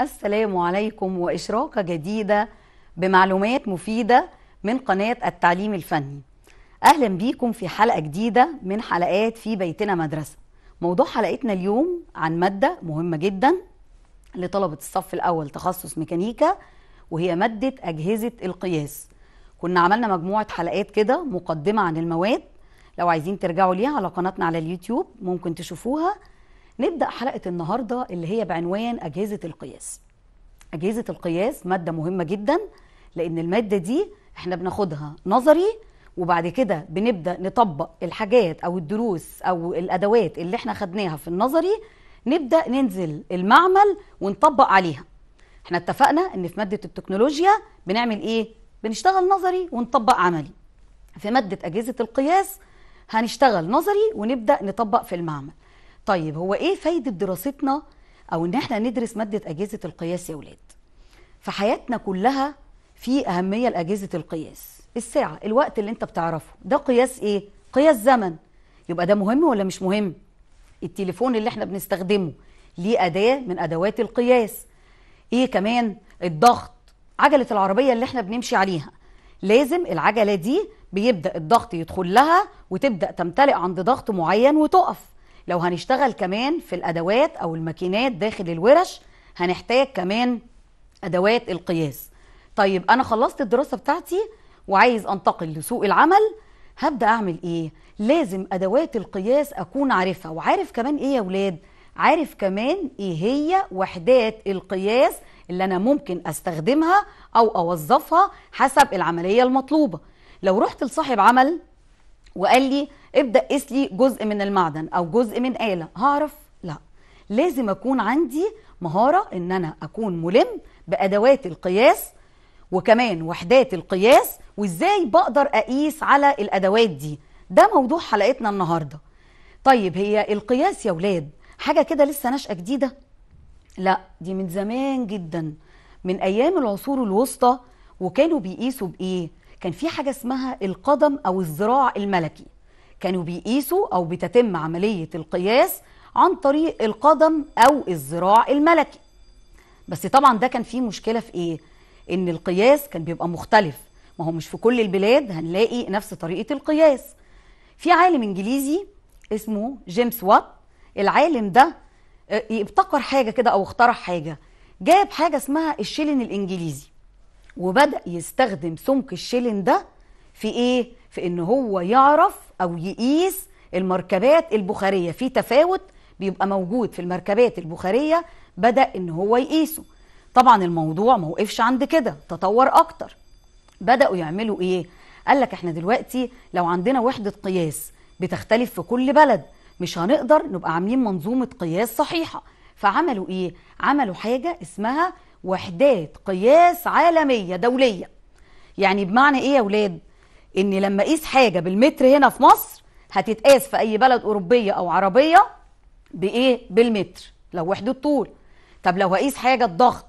السلام عليكم وإشراقة جديدة بمعلومات مفيدة من قناة التعليم الفني أهلا بيكم في حلقة جديدة من حلقات في بيتنا مدرسة موضوع حلقتنا اليوم عن مادة مهمة جدا لطلبة الصف الأول تخصص ميكانيكا وهي مادة أجهزة القياس كنا عملنا مجموعة حلقات كده مقدمة عن المواد لو عايزين ترجعوا ليها على قناتنا على اليوتيوب ممكن تشوفوها نبدأ حلقة النهاردة اللي هي بعنوان أجهزة القياس أجهزة القياس مادة مهمة جدا لأن المادة دي احنا بناخدها نظري وبعد كده بنبدأ نطبق الحاجات أو الدروس أو الأدوات اللي احنا خدناها في النظري نبدأ ننزل المعمل ونطبق عليها احنا اتفقنا ان في مادة التكنولوجيا بنعمل ايه؟ بنشتغل نظري ونطبق عملي في مادة أجهزة القياس هنشتغل نظري ونبدأ نطبق في المعمل طيب هو ايه فايده دراستنا او ان احنا ندرس ماده اجهزه القياس يا اولاد في حياتنا كلها في اهميه لاجهزه القياس الساعه الوقت اللي انت بتعرفه ده قياس ايه قياس زمن يبقى ده مهم ولا مش مهم التليفون اللي احنا بنستخدمه ليه اداه من ادوات القياس ايه كمان الضغط عجله العربيه اللي احنا بنمشي عليها لازم العجله دي بيبدا الضغط يدخل لها وتبدا تمتلئ عند ضغط معين وتقف لو هنشتغل كمان في الادوات او الماكينات داخل الورش هنحتاج كمان ادوات القياس طيب انا خلصت الدراسه بتاعتي وعايز انتقل لسوق العمل هبدا اعمل ايه لازم ادوات القياس اكون عارفها وعارف كمان ايه يا ولاد عارف كمان ايه هي وحدات القياس اللي انا ممكن استخدمها او اوظفها حسب العمليه المطلوبه لو رحت لصاحب عمل وقال لي ابدا قيس لي جزء من المعدن او جزء من اله هعرف لا لازم اكون عندي مهاره ان انا اكون ملم بادوات القياس وكمان وحدات القياس وازاي بقدر اقيس على الادوات دي ده موضوع حلقتنا النهارده طيب هي القياس يا ولاد حاجه كده لسه نشاه جديده لا دي من زمان جدا من ايام العصور الوسطى وكانوا بيقيسوا بايه كان في حاجه اسمها القدم او الذراع الملكي كانوا بيقيسوا او بتتم عمليه القياس عن طريق القدم او الذراع الملكي بس طبعا ده كان فيه مشكله في ايه ان القياس كان بيبقى مختلف ما هو مش في كل البلاد هنلاقي نفس طريقه القياس في عالم انجليزي اسمه جيمس وات العالم ده آه، ابتكر حاجه كده او اخترع حاجه جاب حاجه اسمها الشيلن الانجليزي وبدا يستخدم سمك الشيلن ده في ايه في ان هو يعرف او يقيس المركبات البخاريه في تفاوت بيبقى موجود في المركبات البخاريه بدا ان هو يقيسه طبعا الموضوع ما وقفش عند كده تطور اكتر بداوا يعملوا ايه قال لك احنا دلوقتي لو عندنا وحده قياس بتختلف في كل بلد مش هنقدر نبقى عاملين منظومه قياس صحيحه فعملوا ايه عملوا حاجه اسمها وحدات قياس عالميه دوليه يعني بمعنى ايه يا ولاد ان لما اقيس حاجه بالمتر هنا في مصر هتتقاس في اي بلد اوروبيه او عربيه بايه بالمتر لو وحده طول طب لو هقيس حاجه الضغط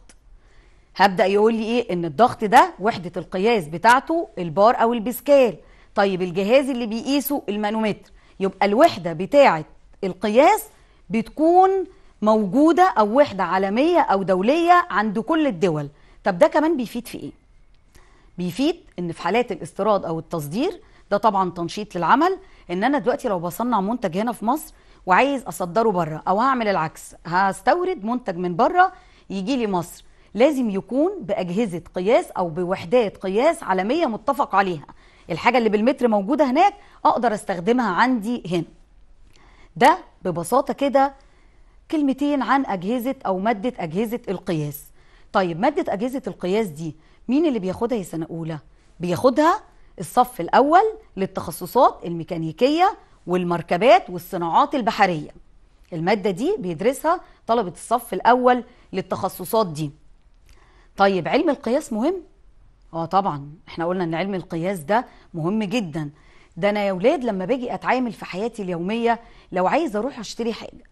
هبدا يقول لي ايه ان الضغط ده وحده القياس بتاعته البار او البسكال طيب الجهاز اللي بيقيسه المانومتر يبقى الوحده بتاعه القياس بتكون موجودة أو وحدة عالمية أو دولية عند كل الدول طب ده كمان بيفيد في إيه؟ بيفيد إن في حالات الاستيراد أو التصدير ده طبعا تنشيط للعمل إن أنا دلوقتي لو بصنع منتج هنا في مصر وعايز أصدره بره أو هعمل العكس هستورد منتج من بره يجي لي مصر لازم يكون بأجهزة قياس أو بوحدات قياس عالمية متفق عليها الحاجة اللي بالمتر موجودة هناك أقدر أستخدمها عندي هنا ده ببساطة كده كلمتين عن أجهزة أو مادة أجهزة القياس طيب مادة أجهزة القياس دي مين اللي بياخدها يا سنة أولى؟ بياخدها الصف الأول للتخصصات الميكانيكية والمركبات والصناعات البحرية المادة دي بيدرسها طلبة الصف الأول للتخصصات دي طيب علم القياس مهم؟ اه طبعا احنا قلنا ان علم القياس ده مهم جدا ده انا يا ولاد لما باجي اتعامل في حياتي اليوميه لو عايزه اروح اشتري حاجه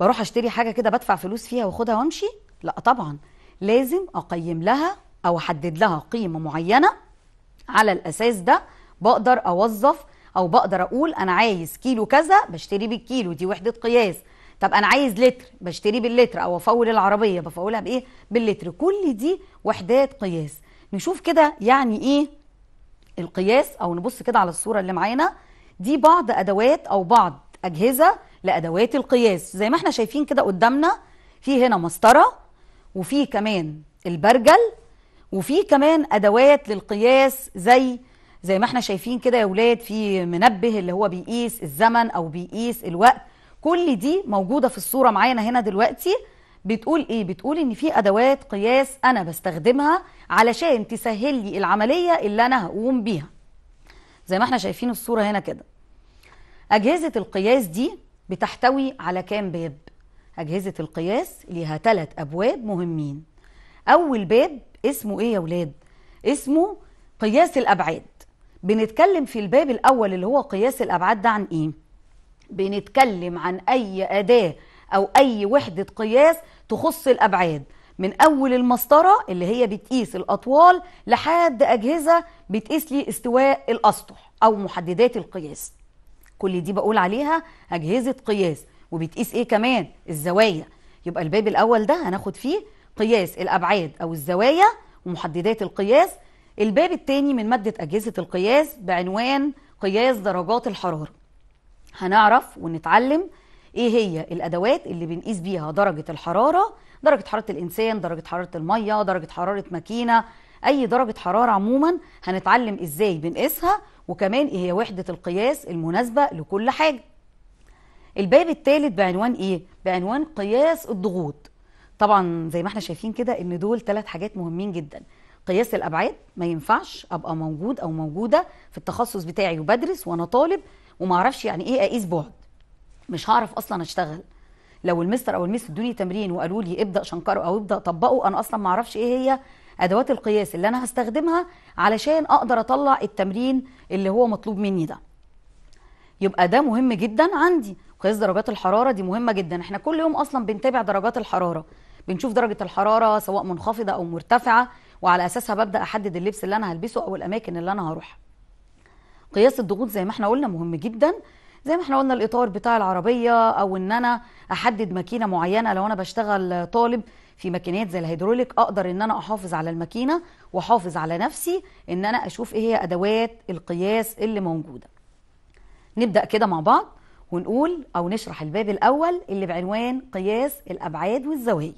بروح اشتري حاجه كده بدفع فلوس فيها واخدها وامشي لا طبعا لازم اقيم لها او احدد لها قيمه معينه على الاساس ده بقدر اوظف او بقدر اقول انا عايز كيلو كذا بشتري بالكيلو دي وحده قياس طب انا عايز لتر بشتري باللتر او افول العربيه بفولها بايه باللتر كل دي وحدات قياس نشوف كده يعني ايه القياس او نبص كده على الصوره اللي معانا دي بعض ادوات او بعض اجهزه لادوات القياس زي ما احنا شايفين كده قدامنا في هنا مسطره وفي كمان البرجل وفي كمان ادوات للقياس زي زي ما احنا شايفين كده يا ولاد في منبه اللي هو بيقيس الزمن او بيقيس الوقت كل دي موجوده في الصوره معانا هنا دلوقتي بتقول ايه بتقول ان في ادوات قياس انا بستخدمها علشان تسهل لي العمليه اللي انا هقوم بيها زي ما احنا شايفين الصوره هنا كده اجهزه القياس دي بتحتوي على كام باب أجهزة القياس ليها ثلاث أبواب مهمين أول باب اسمه إيه يا ولاد؟ اسمه قياس الأبعاد بنتكلم في الباب الأول اللي هو قياس الأبعاد ده عن إيه؟ بنتكلم عن أي أداة أو أي وحدة قياس تخص الأبعاد من أول المسطرة اللي هي بتقيس الأطوال لحد أجهزة بتقيس لي استواء الأسطح أو محددات القياس كل دي بقول عليها أجهزة قياس وبتقيس إيه كمان الزوايا يبقى الباب الأول ده هناخد فيه قياس الأبعاد أو الزوايا ومحددات القياس الباب الثاني من مادة أجهزة القياس بعنوان قياس درجات الحرارة هنعرف ونتعلم ايه هي الادوات اللي بنقيس بيها درجه الحراره درجه حراره الانسان درجه حراره الميه درجه حراره ماكينه اي درجه حراره عموما هنتعلم ازاي بنقيسها وكمان ايه هي وحده القياس المناسبه لكل حاجه الباب الثالث بعنوان ايه بعنوان قياس الضغوط طبعا زي ما احنا شايفين كده ان دول ثلاث حاجات مهمين جدا قياس الابعاد ما ينفعش ابقى موجود او موجوده في التخصص بتاعي وبدرس وانا طالب وما اعرفش يعني ايه اقيس بعد مش هعرف اصلا اشتغل لو المستر او المس ادوني تمرين وقالوا لي ابدا شنكره او ابدا طبقه انا اصلا ما اعرفش ايه هي ادوات القياس اللي انا هستخدمها علشان اقدر اطلع التمرين اللي هو مطلوب مني ده يبقى ده مهم جدا عندي قياس درجات الحراره دي مهمه جدا احنا كل يوم اصلا بنتابع درجات الحراره بنشوف درجه الحراره سواء منخفضه او مرتفعه وعلى اساسها ببدا احدد اللبس اللي انا هلبسه او الاماكن اللي انا هروحها قياس الضغوط زي ما احنا قلنا مهم جدا زي ما احنا قلنا الاطار بتاع العربيه او ان انا احدد ماكينه معينه لو انا بشتغل طالب في ماكينات زي الهيدروليك اقدر ان انا احافظ على الماكينه واحافظ على نفسي ان انا اشوف ايه هي ادوات القياس اللي موجوده نبدا كده مع بعض ونقول او نشرح الباب الاول اللي بعنوان قياس الابعاد والزوايا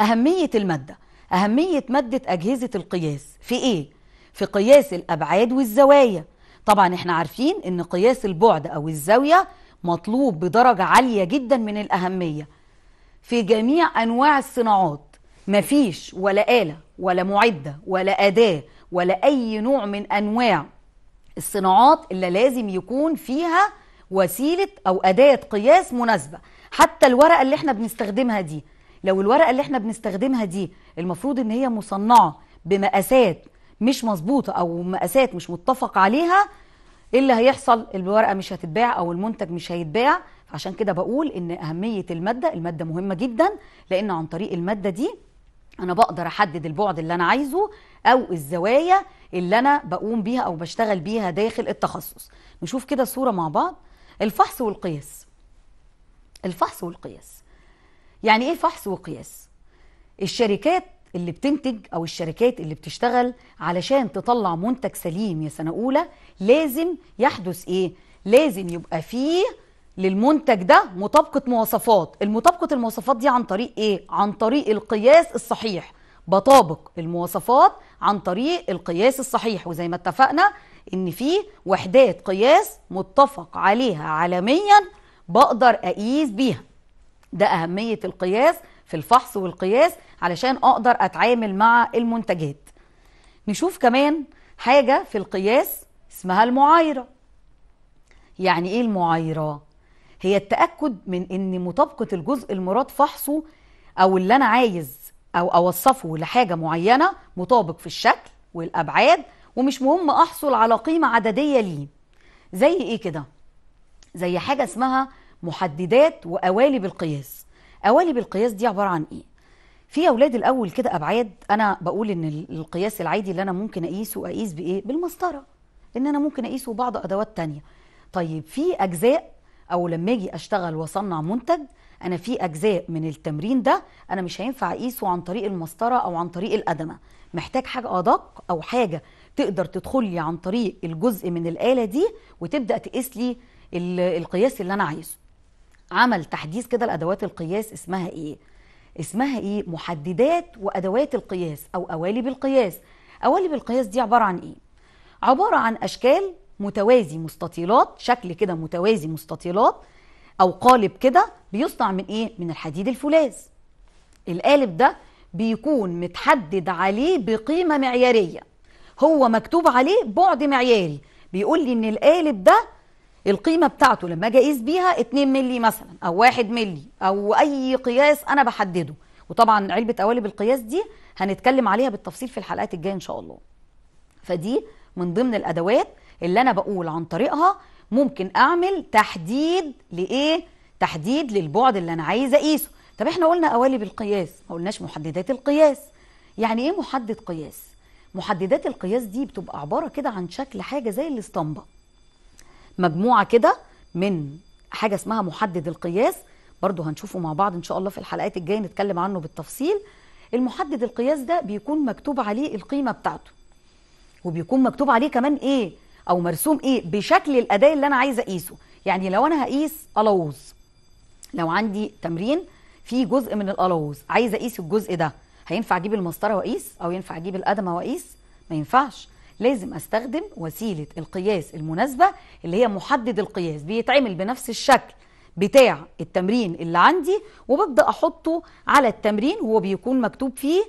اهميه الماده اهميه ماده اجهزه القياس في ايه في قياس الابعاد والزوايا طبعا احنا عارفين ان قياس البعد او الزاويه مطلوب بدرجه عاليه جدا من الاهميه في جميع أنواع الصناعات مفيش ولا آلة ولا معدة ولا أداة ولا أي نوع من أنواع الصناعات اللي لازم يكون فيها وسيلة أو أداة قياس مناسبة حتى الورقة اللي احنا بنستخدمها دي لو الورقة اللي احنا بنستخدمها دي المفروض ان هي مصنعة بمقاسات مش مظبوطة أو مقاسات مش متفق عليها إيه اللي هيحصل الورقة مش هتتباع أو المنتج مش هيتباع عشان كده بقول ان اهميه الماده الماده مهمه جدا لان عن طريق الماده دي انا بقدر احدد البعد اللي انا عايزه او الزوايا اللي انا بقوم بيها او بشتغل بيها داخل التخصص نشوف كده صوره مع بعض الفحص والقياس الفحص والقياس يعني ايه فحص وقياس الشركات اللي بتنتج او الشركات اللي بتشتغل علشان تطلع منتج سليم يا سنه اولى لازم يحدث ايه لازم يبقى فيه للمنتج ده مطابقه مواصفات المطابقه المواصفات دي عن طريق ايه عن طريق القياس الصحيح بطابق المواصفات عن طريق القياس الصحيح وزي ما اتفقنا ان في وحدات قياس متفق عليها عالميا بقدر اقيس بيها ده اهميه القياس في الفحص والقياس علشان اقدر اتعامل مع المنتجات نشوف كمان حاجه في القياس اسمها المعايره يعني ايه المعايره هي التاكد من ان مطابقه الجزء المراد فحصه او اللي انا عايز او اوصفه لحاجه معينه مطابق في الشكل والابعاد ومش مهم احصل على قيمه عدديه ليه زي ايه كده زي حاجه اسمها محددات وقوالب القياس قوالب القياس دي عباره عن ايه في يا اولاد الاول كده ابعاد انا بقول ان القياس العادي اللي انا ممكن اقيسه اقيس بايه بالمسطره ان انا ممكن اقيسه بعض ادوات تانية طيب في اجزاء او لما اجي اشتغل واصنع منتج انا في اجزاء من التمرين ده انا مش هينفع اقيسه عن طريق المسطره او عن طريق الادمه محتاج حاجه ادق او حاجه تقدر تدخل لي عن طريق الجزء من الاله دي وتبدا تقيس لي القياس اللي انا عايزه عمل تحديث كده لادوات القياس اسمها ايه اسمها ايه محددات وادوات القياس او قوالب القياس قوالب القياس دي عباره عن ايه عباره عن اشكال متوازي مستطيلات شكل كده متوازي مستطيلات او قالب كده بيصنع من ايه من الحديد الفولاذ القالب ده بيكون متحدد عليه بقيمه معياريه هو مكتوب عليه بعد معياري بيقول لي ان القالب ده القيمه بتاعته لما اجي اقيس بيها 2 مللي مثلا او 1 مللي او اي قياس انا بحدده وطبعا علبه قوالب القياس دي هنتكلم عليها بالتفصيل في الحلقات الجايه ان شاء الله فدي من ضمن الادوات اللي انا بقول عن طريقها ممكن اعمل تحديد لايه تحديد للبعد اللي انا عايزه اقيسه طب احنا قلنا قوالب القياس ما قلناش محددات القياس يعني ايه محدد قياس محددات القياس دي بتبقى عباره كده عن شكل حاجه زي الاسطمبه مجموعه كده من حاجه اسمها محدد القياس برضو هنشوفه مع بعض ان شاء الله في الحلقات الجايه نتكلم عنه بالتفصيل المحدد القياس ده بيكون مكتوب عليه القيمه بتاعته وبيكون مكتوب عليه كمان ايه او مرسوم ايه بشكل الاداء اللي انا عايزه اقيسه يعني لو انا هقيس الووز لو عندي تمرين في جزء من الالووز عايزه اقيس الجزء ده هينفع اجيب المسطره واقيس او ينفع اجيب القدمه واقيس ما ينفعش لازم استخدم وسيله القياس المناسبه اللي هي محدد القياس بيتعمل بنفس الشكل بتاع التمرين اللي عندي وببدا احطه على التمرين وهو بيكون مكتوب فيه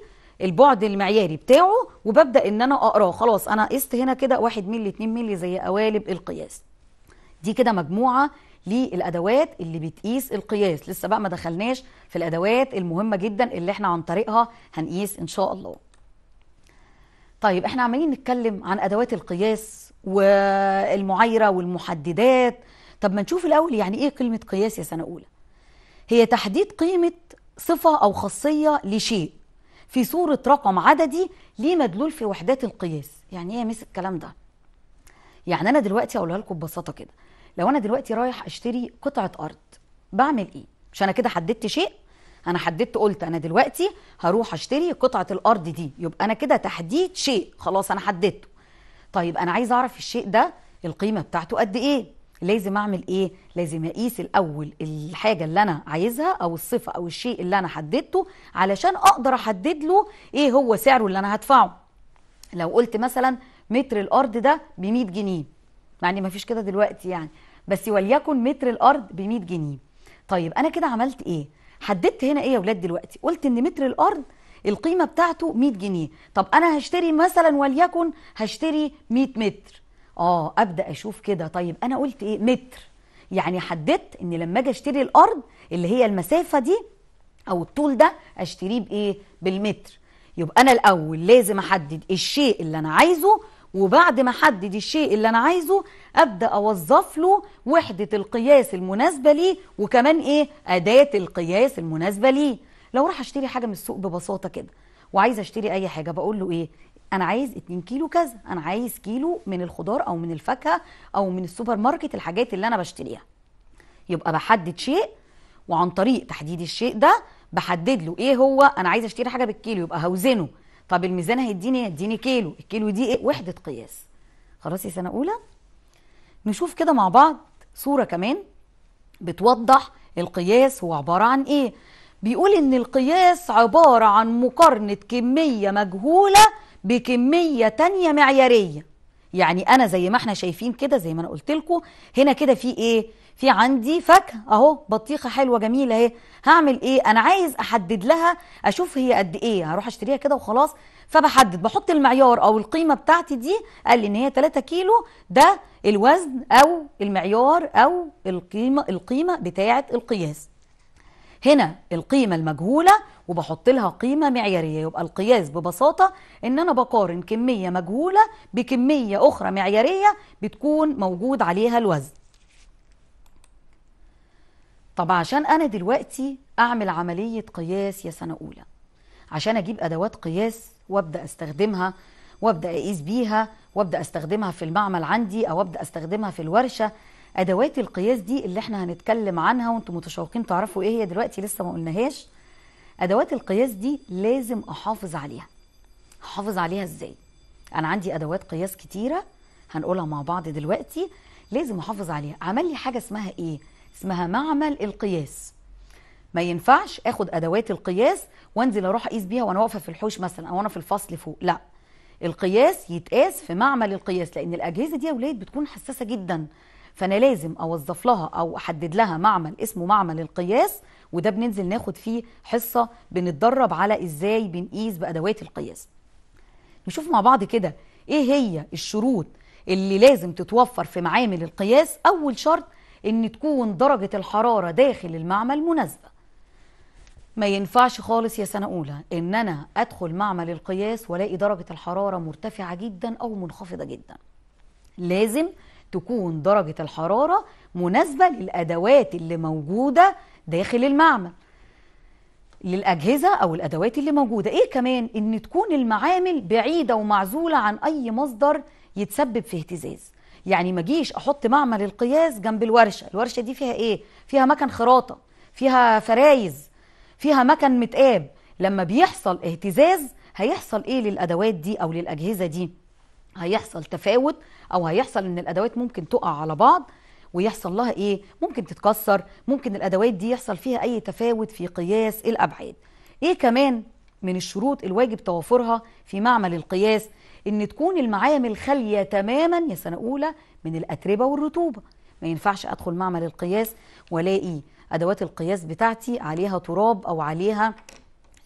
البعد المعياري بتاعه وببدا ان انا اقراه خلاص انا قست هنا كده 1 مللي 2 مللي زي قوالب القياس دي كده مجموعه للادوات اللي بتقيس القياس لسه بقى ما دخلناش في الادوات المهمه جدا اللي احنا عن طريقها هنقيس ان شاء الله طيب احنا عمالين نتكلم عن ادوات القياس والمعايره والمحددات طب ما نشوف الاول يعني ايه كلمه قياس يا سنه اولى هي تحديد قيمه صفه او خاصيه لشيء في صورة رقم عددي ليه مدلول في وحدات القياس يعني ايه يا الكلام ده يعني انا دلوقتي اقولها لكم ببساطه كده لو انا دلوقتي رايح اشتري قطعه ارض بعمل ايه مش انا كده حددت شيء انا حددت قلت انا دلوقتي هروح اشتري قطعه الارض دي يبقى انا كده تحديد شيء خلاص انا حددته طيب انا عايز اعرف الشيء ده القيمه بتاعته قد ايه لازم اعمل ايه لازم اقيس الاول الحاجه اللي انا عايزها او الصفه او الشيء اللي انا حددته علشان اقدر احدد له ايه هو سعره اللي انا هدفعه لو قلت مثلا متر الارض ده ب 100 جنيه مع ان مفيش كده دلوقتي يعني بس وليكن متر الارض ب 100 جنيه طيب انا كده عملت ايه حددت هنا ايه يا ولاد دلوقتي قلت ان متر الارض القيمه بتاعته 100 جنيه طب انا هشتري مثلا وليكن هشتري 100 متر اه ابدا اشوف كده طيب انا قلت ايه متر يعني حددت ان لما اجي اشتري الارض اللي هي المسافه دي او الطول ده اشتريه بايه بالمتر يبقى انا الاول لازم احدد الشيء اللي انا عايزه وبعد ما احدد الشيء اللي انا عايزه ابدا اوظف له وحده القياس المناسبه ليه وكمان ايه اداه القياس المناسبه ليه لو راح اشتري حاجه من السوق ببساطه كده وعايزه اشتري اي حاجه بقول له ايه انا عايز 2 كيلو كذا انا عايز كيلو من الخضار او من الفاكهه او من السوبر ماركت الحاجات اللي انا بشتريها يبقى بحدد شيء وعن طريق تحديد الشيء ده بحدد له ايه هو انا عايز اشتري حاجه بالكيلو يبقى هوزنه طب الميزان هيديني هيديني كيلو الكيلو دي ايه وحده قياس خلاص يا سنه اولى نشوف كده مع بعض صوره كمان بتوضح القياس هو عباره عن ايه بيقول ان القياس عباره عن مقارنه كميه مجهوله بكمية تانية معيارية يعني أنا زي ما احنا شايفين كده زي ما أنا قلت لكم هنا كده في إيه؟ في عندي فاكهة أهو بطيخة حلوة جميلة أهي هعمل إيه؟ أنا عايز أحدد لها أشوف هي قد إيه هروح أشتريها كده وخلاص فبحدد بحط المعيار أو القيمة بتاعتي دي قال لي إن هي 3 كيلو ده الوزن أو المعيار أو القيمة القيمة بتاعة القياس هنا القيمة المجهولة وبحط لها قيمة معيارية يبقى القياس ببساطة ان انا بقارن كمية مجهولة بكمية اخرى معيارية بتكون موجود عليها الوزن طب عشان انا دلوقتي اعمل عملية قياس يا سنة اولى عشان اجيب ادوات قياس وابدأ استخدمها وابدأ اقيس بيها وابدأ استخدمها في المعمل عندي او ابدأ استخدمها في الورشة ادوات القياس دي اللي احنا هنتكلم عنها وانتم متشوقين تعرفوا ايه هي دلوقتي لسه ما قلناهاش ادوات القياس دي لازم احافظ عليها احافظ عليها ازاي انا عندي ادوات قياس كتيره هنقولها مع بعض دلوقتي لازم احافظ عليها عمل لي حاجه اسمها ايه اسمها معمل القياس ما ينفعش اخد ادوات القياس وانزل اروح اقيس بيها وانا واقفه في الحوش مثلا او انا في الفصل فوق لا القياس يتقاس في معمل القياس لان الاجهزه دي يا ولاد بتكون حساسه جدا فانا لازم اوظف لها او احدد لها معمل اسمه معمل القياس وده بننزل ناخد فيه حصه بنتدرب على ازاي بنقيس بادوات القياس نشوف مع بعض كده ايه هي الشروط اللي لازم تتوفر في معامل القياس اول شرط ان تكون درجه الحراره داخل المعمل مناسبه ما ينفعش خالص يا سنه اولى ان انا ادخل معمل القياس والاقي درجه الحراره مرتفعه جدا او منخفضه جدا لازم تكون درجة الحرارة مناسبة للأدوات اللي موجودة داخل المعمل للأجهزة أو الأدوات اللي موجودة إيه كمان إن تكون المعامل بعيدة ومعزولة عن أي مصدر يتسبب في اهتزاز يعني ما جيش أحط معمل القياس جنب الورشة الورشة دي فيها إيه؟ فيها مكان خراطة فيها فرايز فيها مكان متقاب لما بيحصل اهتزاز هيحصل إيه للأدوات دي أو للأجهزة دي؟ هيحصل تفاوت او هيحصل ان الادوات ممكن تقع على بعض ويحصل لها ايه ممكن تتكسر ممكن الادوات دي يحصل فيها اي تفاوت في قياس الابعاد ايه كمان من الشروط الواجب توافرها في معمل القياس ان تكون المعامل خاليه تماما يا سنه اولى من الاتربه والرطوبه ما ينفعش ادخل معمل القياس والاقي ادوات القياس بتاعتي عليها تراب او عليها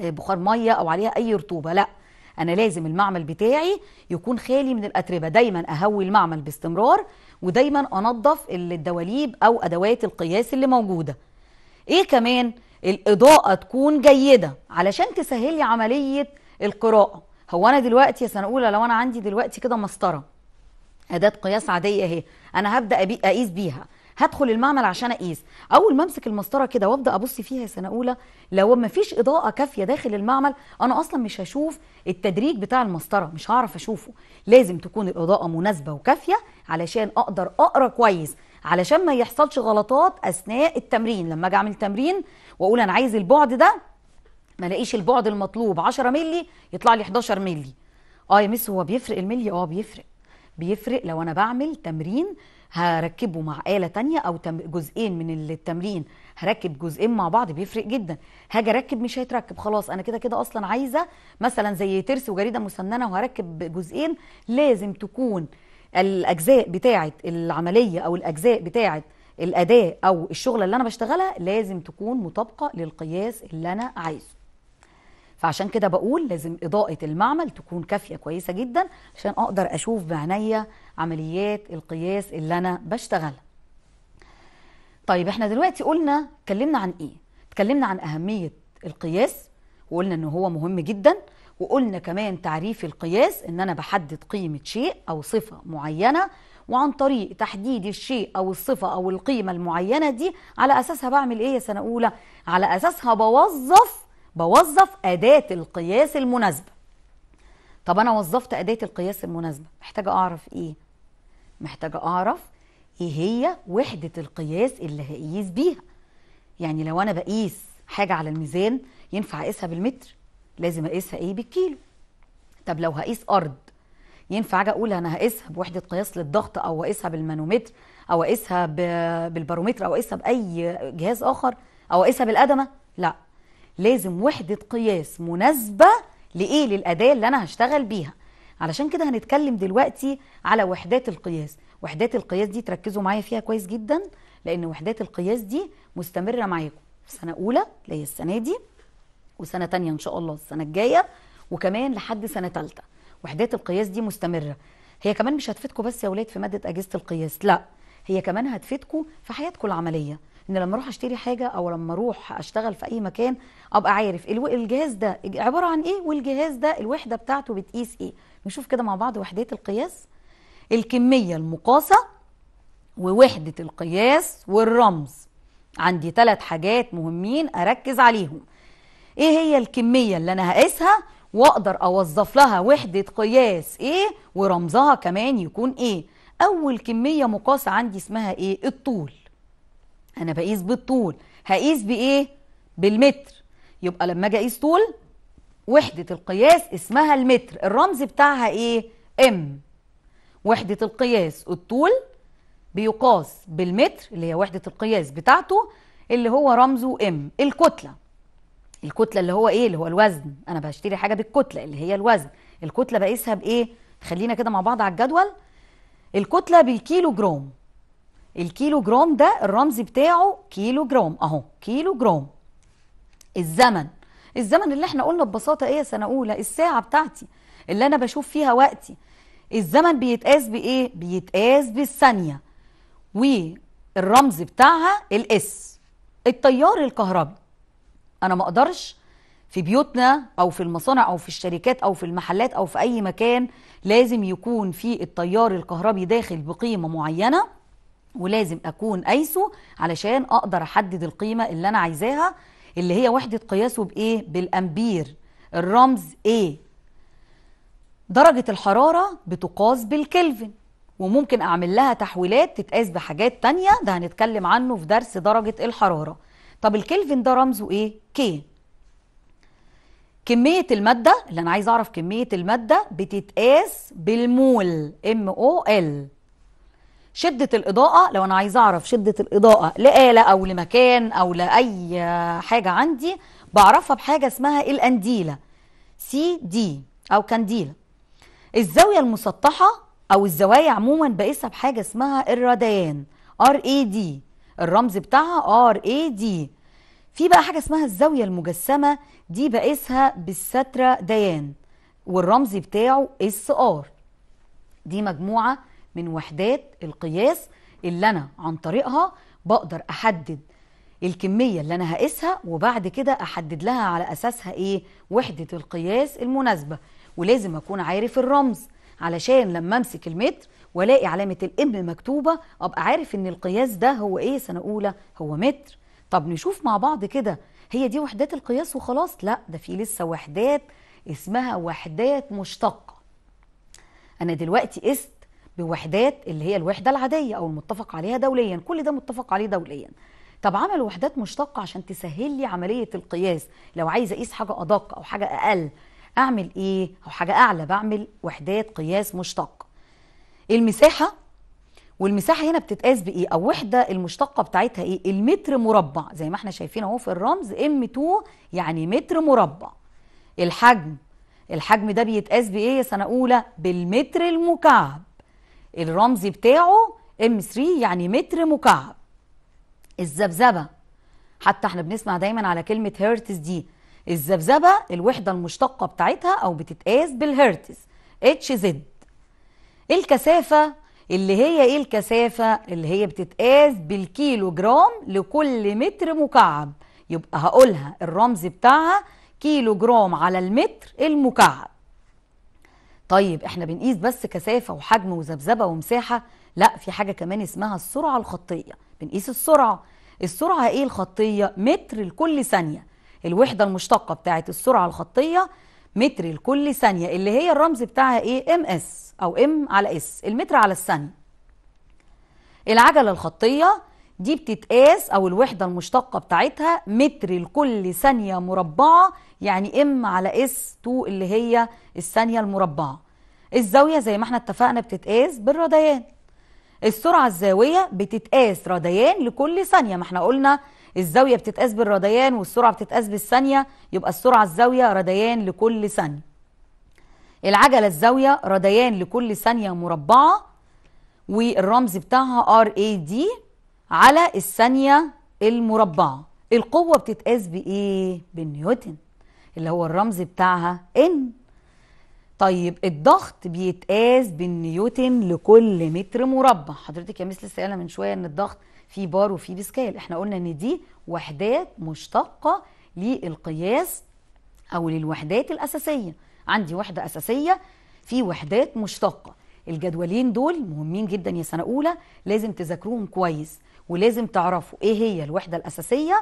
آه، بخار ميه او عليها اي رطوبه لا انا لازم المعمل بتاعي يكون خالي من الاتربه دايما اهوي المعمل باستمرار ودايما انظف الدواليب او ادوات القياس اللي موجوده ايه كمان الاضاءه تكون جيده علشان تسهل لي عمليه القراءه هو انا دلوقتي يا سنه اولى لو انا عندي دلوقتي كده مسطره اداه قياس عاديه اهي انا هبدا اقيس بيها هدخل المعمل عشان اقيس اول ما امسك المسطره كده وابدا ابص فيها سنه اولى لو ما فيش اضاءه كافيه داخل المعمل انا اصلا مش هشوف التدريج بتاع المسطره مش هعرف اشوفه لازم تكون الاضاءه مناسبه وكافيه علشان اقدر اقرا كويس علشان ما يحصلش غلطات اثناء التمرين لما اجي اعمل تمرين واقول انا عايز البعد ده ما الاقيش البعد المطلوب 10 مللي يطلع لي 11 مللي اه يا مس هو بيفرق الملي اه بيفرق بيفرق لو انا بعمل تمرين هركبه مع آلة تانية أو جزئين من التمرين هركب جزئين مع بعض بيفرق جدا هاجي اركب مش هيتركب خلاص انا كده كده اصلا عايزه مثلا زي ترس وجريده مسننه وهركب جزئين لازم تكون الاجزاء بتاعه العمليه او الاجزاء بتاعه الاداه او الشغله اللي انا بشتغلها لازم تكون مطابقه للقياس اللي انا عايزه فعشان كده بقول لازم إضاءة المعمل تكون كافية كويسة جدا عشان أقدر أشوف بعينيا عمليات القياس اللي أنا بشتغلها طيب احنا دلوقتي قلنا اتكلمنا عن ايه اتكلمنا عن أهمية القياس وقلنا ان هو مهم جدا وقلنا كمان تعريف القياس ان انا بحدد قيمة شيء او صفة معينة وعن طريق تحديد الشيء او الصفة او القيمة المعينة دي على اساسها بعمل ايه يا سنة اولى على اساسها بوظف بوظف أداة القياس المناسبة طب أنا وظفت أداة القياس المناسبة محتاجة أعرف إيه؟ محتاجة أعرف إيه هي وحدة القياس اللي هقيس بيها يعني لو أنا بقيس حاجة على الميزان ينفع أقيسها بالمتر لازم أقيسها إيه بالكيلو طب لو هقيس أرض ينفع أجي أقول أنا هقيسها بوحدة قياس للضغط أو أقيسها بالمانومتر أو أقيسها بالبارومتر أو أقيسها بأي جهاز آخر أو أقيسها بالأدمة لا لازم وحدة قياس مناسبة لإيه للأداة اللي أنا هشتغل بيها علشان كده هنتكلم دلوقتي على وحدات القياس وحدات القياس دي تركزوا معايا فيها كويس جدا لأن وحدات القياس دي مستمرة معاكم في سنة أولى اللي هي السنة دي وسنة تانية إن شاء الله السنة الجاية وكمان لحد سنة تالتة وحدات القياس دي مستمرة هي كمان مش هتفيدكم بس يا ولاد في مادة أجهزة القياس لا هي كمان هتفيدكم في حياتكم العملية ان لما اروح اشتري حاجه او لما اروح اشتغل في اي مكان ابقى عارف الجهاز ده عباره عن ايه والجهاز ده الوحده بتاعته بتقيس ايه نشوف كده مع بعض وحدات القياس الكميه المقاسه ووحده القياس والرمز عندي ثلاث حاجات مهمين اركز عليهم ايه هي الكميه اللي انا هقيسها واقدر اوظف لها وحده قياس ايه ورمزها كمان يكون ايه اول كميه مقاسه عندي اسمها ايه الطول انا بقيس بالطول هقيس بايه بالمتر يبقى لما اجي اقيس طول وحده القياس اسمها المتر الرمز بتاعها ايه ام وحده القياس الطول بيقاس بالمتر اللي هي وحده القياس بتاعته اللي هو رمزه ام الكتله الكتله اللي هو ايه اللي هو الوزن انا بشتري حاجه بالكتله اللي هي الوزن الكتله بقيسها بايه خلينا كده مع بعض على الجدول الكتله بالكيلو جرام الكيلو جرام ده الرمز بتاعه كيلو جرام اهو كيلو جرام الزمن الزمن اللي احنا قلنا ببساطه ايه يا سنه اولى الساعه بتاعتي اللي انا بشوف فيها وقتي الزمن بيتقاس بايه بيتقاس بالثانيه والرمز بتاعها الاس التيار الكهربي انا ما اقدرش في بيوتنا او في المصانع او في الشركات او في المحلات او في اي مكان لازم يكون في التيار الكهربي داخل بقيمه معينه ولازم اكون قايسه علشان اقدر احدد القيمه اللي انا عايزاها اللي هي وحده قياسه بايه بالامبير الرمز ايه درجه الحراره بتقاس بالكلفن وممكن اعمل لها تحويلات تتقاس بحاجات تانية ده هنتكلم عنه في درس درجه الحراره طب الكلفن ده رمزه ايه كي كمية المادة اللي أنا عايز أعرف كمية المادة بتتقاس بالمول ام او ال شدة الإضاءة لو أنا عايزة أعرف شدة الإضاءة لآلة أو لمكان أو لأي حاجة عندي بعرفها بحاجة اسمها الأنديلة سي دي أو كانديلة الزاوية المسطحة أو الزوايا عموما بقيسها بحاجة اسمها الرديان ار اي دي الرمز بتاعها ار اي دي في بقى حاجة اسمها الزاوية المجسمة دي بقيسها بالسترة ديان والرمز بتاعه اس ار دي مجموعة من وحدات القياس اللي انا عن طريقها بقدر احدد الكمية اللي أنا هقيسها وبعد كده أحدد لها على أساسها إيه وحدة القياس المناسبة ولازم أكون عارف الرمز علشان لما أمسك المتر وألاقي علامة الإم مكتوبة أبقى عارف إن القياس ده هو إيه سنة أولى هو متر طب نشوف مع بعض كده هي دي وحدات القياس وخلاص لا ده في لسه وحدات اسمها وحدات مشتقة أنا دلوقتي قست بوحدات اللي هي الوحده العاديه او المتفق عليها دوليا كل ده متفق عليه دوليا طب عملوا وحدات مشتقه عشان تسهل لي عمليه القياس لو عايزه اقيس حاجه ادق او حاجه اقل اعمل ايه او حاجه اعلى بعمل وحدات قياس مشتق المساحه والمساحه هنا بتتقاس بايه او وحده المشتقه بتاعتها ايه المتر مربع زي ما احنا شايفين اهو في الرمز ام2 يعني متر مربع الحجم الحجم ده بيتقاس بايه يا سنه اولى بالمتر المكعب الرمزي بتاعه ام 3 يعني متر مكعب الذبذبه حتى احنا بنسمع دايما على كلمه هرتز دي الذبذبه الوحده المشتقه بتاعتها او بتتقاس بالهرتز اتش زد الكثافه اللي هي ايه الكثافه اللي هي بتتقاس بالكيلو جرام لكل متر مكعب يبقى هقولها الرمز بتاعها كيلو جرام على المتر المكعب طيب احنا بنقيس بس كثافه وحجم وذبذبه ومساحه لا في حاجه كمان اسمها السرعه الخطيه بنقيس السرعه السرعه ايه الخطيه متر لكل ثانيه الوحده المشتقه بتاعه السرعه الخطيه متر لكل ثانيه اللي هي الرمز بتاعها ايه ام اس او ام على اس المتر على الثانيه العجله الخطيه دي بتتقاس او الوحده المشتقه بتاعتها متر لكل ثانيه مربعه يعني ام على اس 2 اللي هي الثانيه المربعه الزاويه زي ما احنا اتفقنا بتتقاس بالرديان السرعه الزاويه بتتقاس رديان لكل ثانيه ما احنا قلنا الزاويه بتتقاس بالرديان والسرعه بتتقاس بالثانيه يبقى السرعه الزاويه رديان لكل ثانيه العجله الزاويه رديان لكل ثانيه مربعه والرمز بتاعها ار اي دي على الثانية المربعة القوة بتتقاس بإيه؟ بالنيوتن اللي هو الرمز بتاعها N طيب الضغط بيتقاس بالنيوتن لكل متر مربع حضرتك يا مثل لسه من شويه ان الضغط في بار وفي بسكال احنا قلنا ان دي وحدات مشتقه للقياس او للوحدات الاساسيه عندي وحده اساسيه في وحدات مشتقه الجدولين دول مهمين جدا يا سنه اولى لازم تذاكروهم كويس ولازم تعرفوا ايه هي الوحده الاساسيه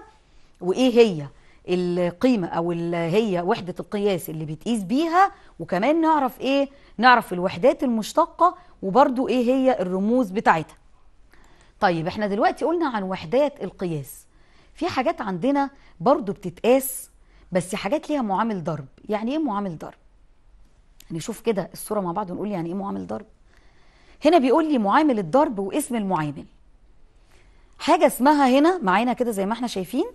وايه هي القيمه او هي وحده القياس اللي بتقيس بيها وكمان نعرف ايه نعرف الوحدات المشتقه وبرده ايه هي الرموز بتاعتها طيب احنا دلوقتي قلنا عن وحدات القياس في حاجات عندنا برضو بتتقاس بس حاجات ليها معامل ضرب يعني ايه معامل ضرب نشوف كده الصوره مع بعض ونقول يعني ايه معامل ضرب هنا بيقول لي معامل الضرب واسم المعامل حاجة اسمها هنا معانا كده زي ما احنا شايفين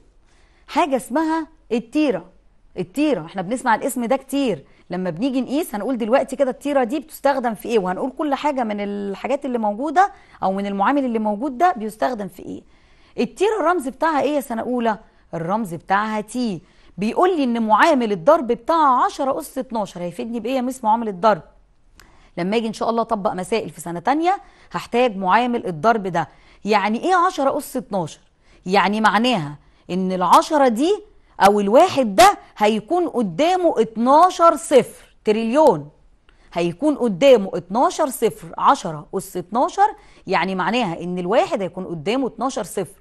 حاجة اسمها التيرة التيرة احنا بنسمع الاسم ده كتير لما بنيجي نقيس هنقول دلوقتي كده التيرة دي بتستخدم في ايه وهنقول كل حاجة من الحاجات اللي موجودة او من المعامل اللي موجود ده بيستخدم في ايه التيرة الرمز بتاعها ايه يا سنة اولى الرمز بتاعها تي بيقول لي ان معامل الضرب بتاعها 10 اس 12 هيفيدني بايه يا مس معامل الضرب لما اجي ان شاء الله اطبق مسائل في سنه تانية هحتاج معامل الضرب ده يعني ايه 10 اس 12 يعني معناها ان العشرة دي او الواحد ده هيكون قدامه 12 صفر تريليون هيكون قدامه 12 صفر 10 اس 12 يعني معناها ان الواحد هيكون قدامه 12 صفر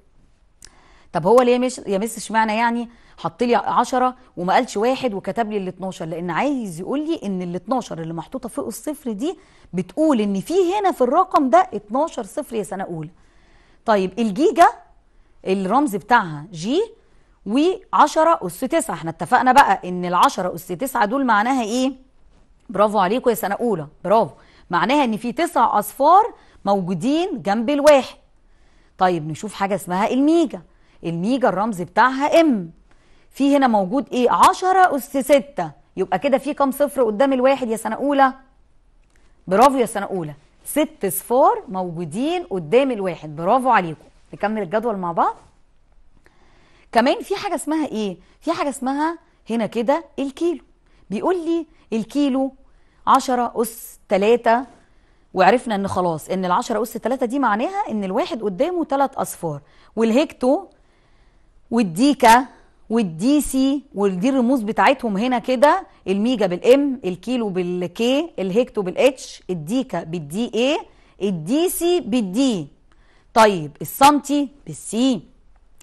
طب هو ليه يا مس اشمعنى يعني حط لي 10 وما قالش واحد وكتب لي ال 12 لان عايز يقول لي ان ال 12 اللي محطوطه فوق الصفر دي بتقول ان في هنا في الرقم ده 12 صفر يا سنه اولى طيب الجيجا الرمز بتاعها جي و10 اس 9 احنا اتفقنا بقى ان ال10 اس 9 دول معناها ايه برافو عليكم يا سنه اولى برافو معناها ان في تسع اصفار موجودين جنب الواحد طيب نشوف حاجه اسمها الميجا الميجا الرمز بتاعها ام في هنا موجود ايه 10 اس 6 يبقى كده في كام صفر قدام الواحد يا سنه اولى برافو يا سنه اولى ست صفار موجودين قدام الواحد برافو عليكم نكمل الجدول مع بعض كمان في حاجه اسمها ايه في حاجه اسمها هنا كده الكيلو بيقول لي الكيلو 10 اس 3 وعرفنا ان خلاص ان ال10 اس 3 دي معناها ان الواحد قدامه 3 اصفار والهكتو والديكه والدي سي ودي الرموز بتاعتهم هنا كده الميجا بالام الكيلو بالكي الهكتو بالاتش الديكا بالدي اي الدي سي بالدي طيب السنتي بالسي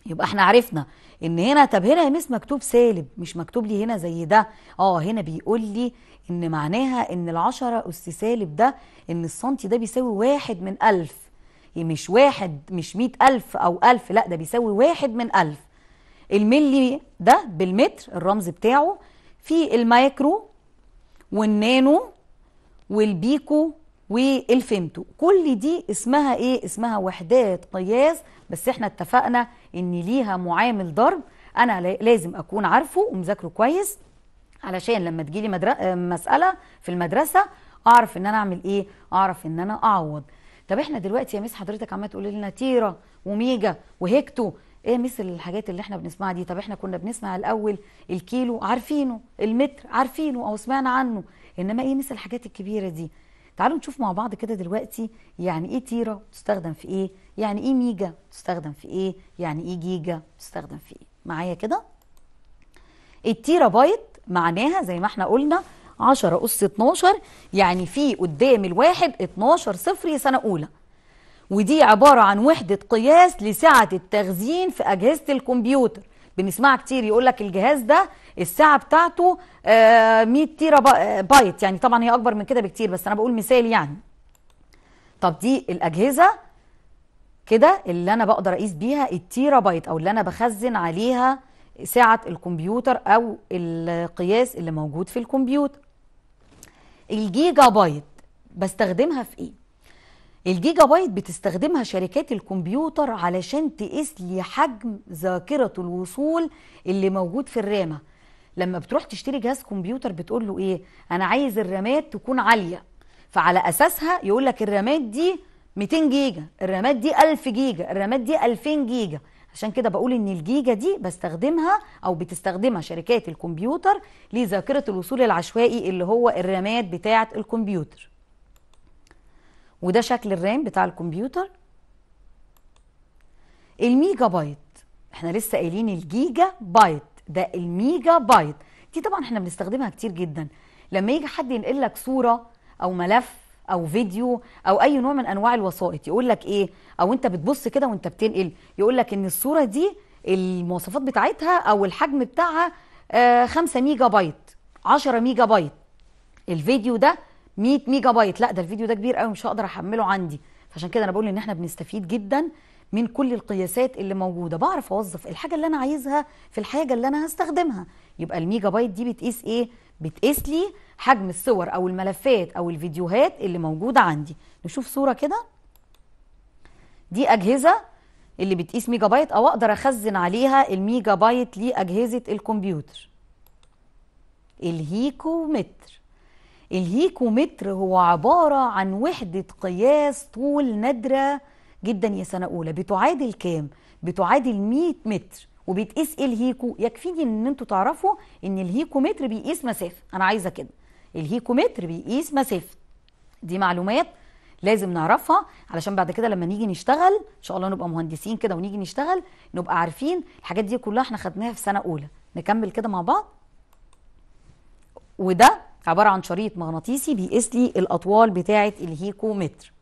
يبقى احنا عرفنا ان هنا طب هنا يا مس مكتوب سالب مش مكتوب لي هنا زي ده اه هنا بيقول لي ان معناها ان العشرة اس سالب ده ان السنتي ده بيساوي واحد من الف يعني مش واحد مش مئة الف او الف لا ده بيساوي واحد من الف الملي ده بالمتر الرمز بتاعه في المايكرو والنانو والبيكو والفيمتو كل دي اسمها ايه اسمها وحدات قياس بس احنا اتفقنا ان ليها معامل ضرب انا لازم اكون عارفه ومذاكره كويس علشان لما تجيلي مدر... مساله في المدرسه اعرف ان انا اعمل ايه اعرف ان انا اعوض طب احنا دلوقتي يا ميس حضرتك عماله تقولي لنا تيرا وميجا وهكتو ايه مثل الحاجات اللي احنا بنسمعها دي طب احنا كنا بنسمع الاول الكيلو عارفينه المتر عارفينه او سمعنا عنه انما ايه مثل الحاجات الكبيره دي تعالوا نشوف مع بعض كده دلوقتي يعني ايه تيره تستخدم في ايه يعني ايه ميجا تستخدم في ايه يعني ايه جيجا تستخدم في ايه معايا كده التيرا بايت معناها زي ما احنا قلنا 10 اس 12 يعني في قدام الواحد 12 صفر سنه اولى ودي عبارة عن وحدة قياس لسعة التخزين في أجهزة الكمبيوتر بنسمعها كتير يقول لك الجهاز ده السعة بتاعته 100 آه، تيرا آه، بايت يعني طبعا هي أكبر من كده بكتير بس أنا بقول مثال يعني طب دي الأجهزة كده اللي أنا بقدر أقيس بيها التيرا بايت أو اللي أنا بخزن عليها سعة الكمبيوتر أو القياس اللي موجود في الكمبيوتر الجيجا بايت بستخدمها في إيه؟ الجيجا بايت بتستخدمها شركات الكمبيوتر علشان تقيس لي حجم ذاكرة الوصول اللي موجود في الرامة لما بتروح تشتري جهاز كمبيوتر بتقول له ايه انا عايز الرامات تكون عالية فعلى اساسها يقول لك الرامات دي 200 جيجا الرامات دي 1000 جيجا الرامات دي 2000 جيجا عشان كده بقول ان الجيجا دي بستخدمها او بتستخدمها شركات الكمبيوتر لذاكرة الوصول العشوائي اللي هو الرامات بتاعة الكمبيوتر وده شكل الرام بتاع الكمبيوتر الميجا بايت احنا لسه قايلين الجيجا بايت ده الميجا بايت دي طبعا احنا بنستخدمها كتير جدا لما يجي حد ينقل لك صوره او ملف او فيديو او اي نوع من انواع الوسائط يقول لك ايه او انت بتبص كده وانت بتنقل يقول لك ان الصوره دي المواصفات بتاعتها او الحجم بتاعها 5 آه، ميجا بايت 10 ميجا بايت الفيديو ده 100 ميجا بايت لا ده الفيديو ده كبير قوي مش هقدر احمله عندي فعشان كده انا بقول ان احنا بنستفيد جدا من كل القياسات اللي موجوده بعرف اوظف الحاجه اللي انا عايزها في الحاجه اللي انا هستخدمها يبقى الميجا بايت دي بتقيس ايه بتقيس لي حجم الصور او الملفات او الفيديوهات اللي موجوده عندي نشوف صوره كده دي اجهزه اللي بتقيس ميجا بايت او اقدر اخزن عليها الميجا بايت لاجهزه الكمبيوتر الهيكومتر الهيكومتر هو عبارة عن وحدة قياس طول نادرة جدا يا سنة أولى بتعادل كام؟ بتعادل 100 متر وبتقيس ايه الهيكو؟ يكفيني ان انتوا تعرفوا ان الهيكومتر بيقيس مسافة أنا عايزة كده الهيكومتر بيقيس مسافة دي معلومات لازم نعرفها علشان بعد كده لما نيجي نشتغل ان شاء الله نبقى مهندسين كده ونيجي نشتغل نبقى عارفين الحاجات دي كلها احنا خدناها في سنه اولى نكمل كده مع بعض وده عباره عن شريط مغناطيسي بيقيس لي الاطوال بتاعه الهيكومتر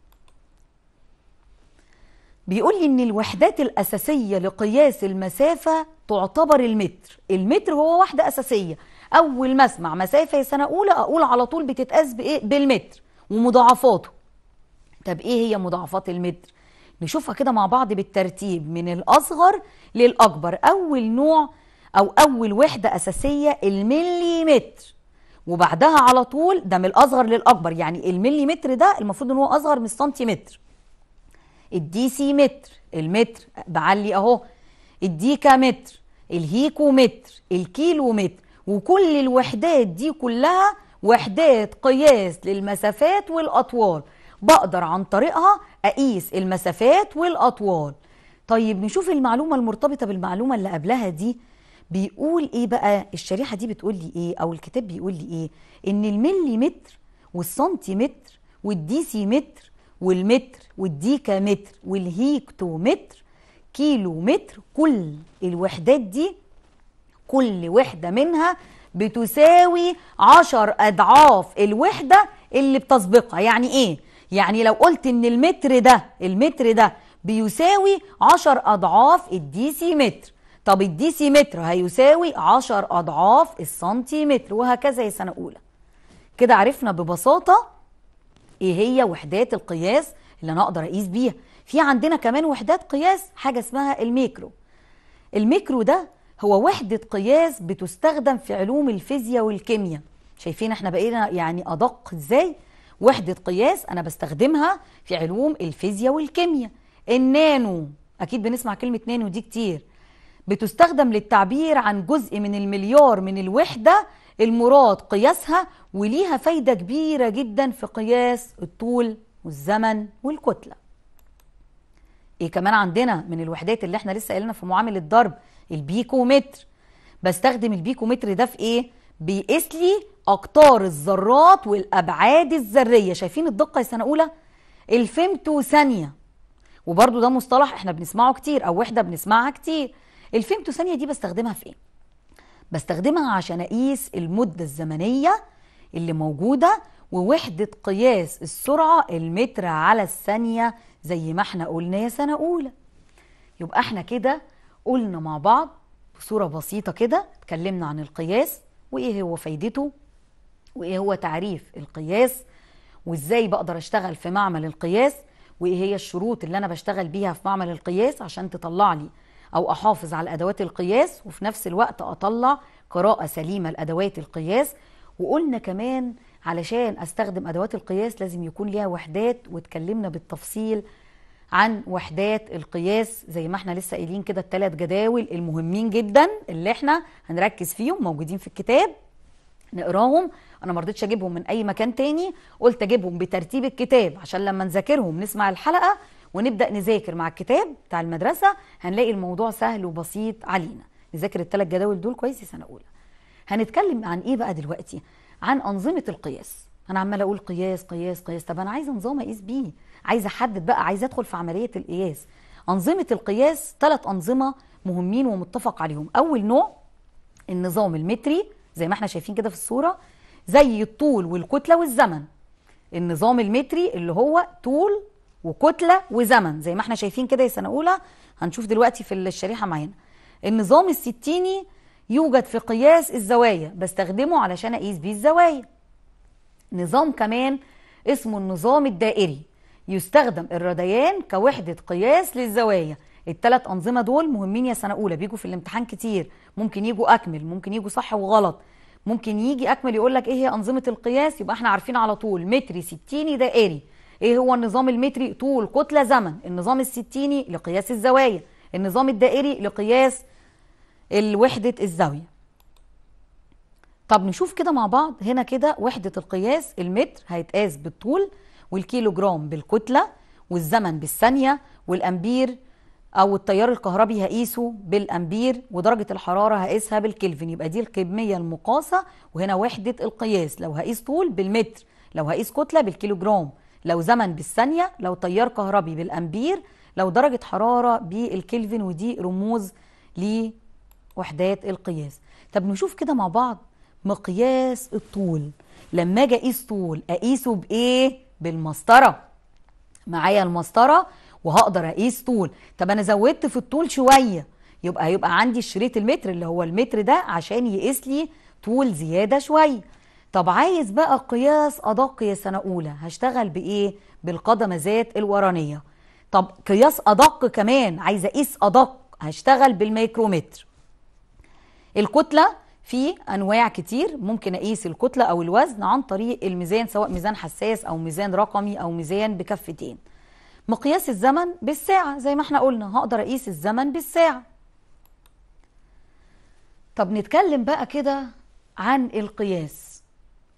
بيقول لي ان الوحدات الاساسيه لقياس المسافه تعتبر المتر المتر هو وحده اساسيه اول ما اسمع مسافه سنه اولى اقول على طول بتتقاس بايه بالمتر ومضاعفاته طب ايه هي مضاعفات المتر نشوفها كده مع بعض بالترتيب من الاصغر للاكبر اول نوع او اول وحده اساسيه المليمتر وبعدها على طول ده من الاصغر للاكبر يعني المليمتر ده المفروض ان هو اصغر من السنتيمتر الدي سي متر المتر بعلي اهو الديكا متر الهيكو متر الكيلو متر وكل الوحدات دي كلها وحدات قياس للمسافات والاطوال بقدر عن طريقها اقيس المسافات والاطوال طيب نشوف المعلومه المرتبطه بالمعلومه اللي قبلها دي بيقول ايه بقى الشريحه دي بتقول لي ايه او الكتاب بيقول لي ايه ان الملي متر والسنتيمتر والديسي متر والمتر والديكا متر والهيكتو متر كيلو متر كل الوحدات دي كل وحده منها بتساوي عشر اضعاف الوحده اللي بتسبقها يعني ايه يعني لو قلت ان المتر ده المتر ده بيساوي عشر اضعاف الديسي متر طب الديسيمتر هيساوي 10 أضعاف السنتيمتر وهكذا يا سنة أولى كده عرفنا ببساطة إيه هي وحدات القياس اللي أنا أقدر أقيس بيها في عندنا كمان وحدات قياس حاجة اسمها الميكرو الميكرو ده هو وحدة قياس بتستخدم في علوم الفيزياء والكيمياء شايفين احنا بقينا يعني أدق ازاي وحدة قياس أنا بستخدمها في علوم الفيزياء والكيمياء النانو أكيد بنسمع كلمة نانو دي كتير بتستخدم للتعبير عن جزء من المليار من الوحدة المراد قياسها وليها فايدة كبيرة جدا في قياس الطول والزمن والكتلة ايه كمان عندنا من الوحدات اللي احنا لسه قلنا في معامل الضرب البيكومتر بستخدم البيكومتر ده في ايه بيقيس لي اقطار الذرات والابعاد الذريه شايفين الدقه يا سنه اولى الفيمتو ثانيه وبرده ده مصطلح احنا بنسمعه كتير او وحده بنسمعها كتير الفيمتو ثانية دي بستخدمها في ايه؟ بستخدمها عشان اقيس المدة الزمنية اللي موجودة ووحدة قياس السرعة المتر على الثانية زي ما احنا قلنا يا سنة أولى يبقى احنا كده قلنا مع بعض بصورة بسيطة كده اتكلمنا عن القياس وايه هو فايدته وايه هو تعريف القياس وازاي بقدر اشتغل في معمل القياس وايه هي الشروط اللي انا بشتغل بيها في معمل القياس عشان تطلع لي أو أحافظ على أدوات القياس وفي نفس الوقت أطلع قراءة سليمة لأدوات القياس وقلنا كمان علشان أستخدم أدوات القياس لازم يكون ليها وحدات واتكلمنا بالتفصيل عن وحدات القياس زي ما احنا لسه قايلين كده الثلاث جداول المهمين جدا اللي احنا هنركز فيهم موجودين في الكتاب نقراهم انا ما رضيتش اجيبهم من اي مكان تاني قلت اجيبهم بترتيب الكتاب عشان لما نذاكرهم نسمع الحلقه ونبدا نذاكر مع الكتاب بتاع المدرسه هنلاقي الموضوع سهل وبسيط علينا نذاكر الثلاث جداول دول كويس سنه اولى هنتكلم عن ايه بقى دلوقتي عن انظمه القياس انا عمال اقول قياس قياس قياس طب انا عايزه نظام اقيس بيه عايزه احدد بقى عايزه ادخل في عمليه القياس انظمه القياس ثلاث انظمه مهمين ومتفق عليهم اول نوع النظام المتري زي ما احنا شايفين كده في الصوره زي الطول والكتله والزمن النظام المتري اللي هو طول وكتله وزمن زي ما احنا شايفين كده يا سنه اولى هنشوف دلوقتي في الشريحه معانا النظام الستيني يوجد في قياس الزوايا بستخدمه علشان اقيس بيه الزوايا نظام كمان اسمه النظام الدائري يستخدم الرديان كوحده قياس للزوايا الثلاث انظمه دول مهمين يا سنه اولى بيجوا في الامتحان كتير ممكن يجوا اكمل ممكن يجوا صح وغلط ممكن يجي اكمل يقول لك ايه هي انظمه القياس يبقى احنا عارفين على طول متري ستيني دائري ايه هو النظام المتري طول كتله زمن النظام الستيني لقياس الزوايا النظام الدائري لقياس الوحده الزاويه طب نشوف كده مع بعض هنا كده وحده القياس المتر هيتقاس بالطول والكيلو جرام بالكتله والزمن بالثانيه والامبير او التيار الكهربي هقيسه بالامبير ودرجه الحراره هقيسها بالكلفن يبقى دي الكميه المقاسه وهنا وحده القياس لو هقيس طول بالمتر لو هقيس كتله بالكيلو جرام لو زمن بالثانية لو تيار كهربي بالأمبير لو درجة حرارة بالكلفن ودي رموز لوحدات القياس طب نشوف كده مع بعض مقياس الطول لما اجي اقيس طول اقيسه بايه بالمسطره معايا المسطره وهقدر اقيس طول طب انا زودت في الطول شويه يبقى هيبقى عندي الشريط المتر اللي هو المتر ده عشان يقيس لي طول زياده شويه طب عايز بقى قياس ادق يا سنه اولى هشتغل بايه بالقدم ذات الورانيه طب قياس ادق كمان عايزه اقيس ادق هشتغل بالميكرومتر الكتله في انواع كتير ممكن اقيس الكتله او الوزن عن طريق الميزان سواء ميزان حساس او ميزان رقمي او ميزان بكفتين مقياس الزمن بالساعه زي ما احنا قلنا هقدر اقيس الزمن بالساعه طب نتكلم بقى كده عن القياس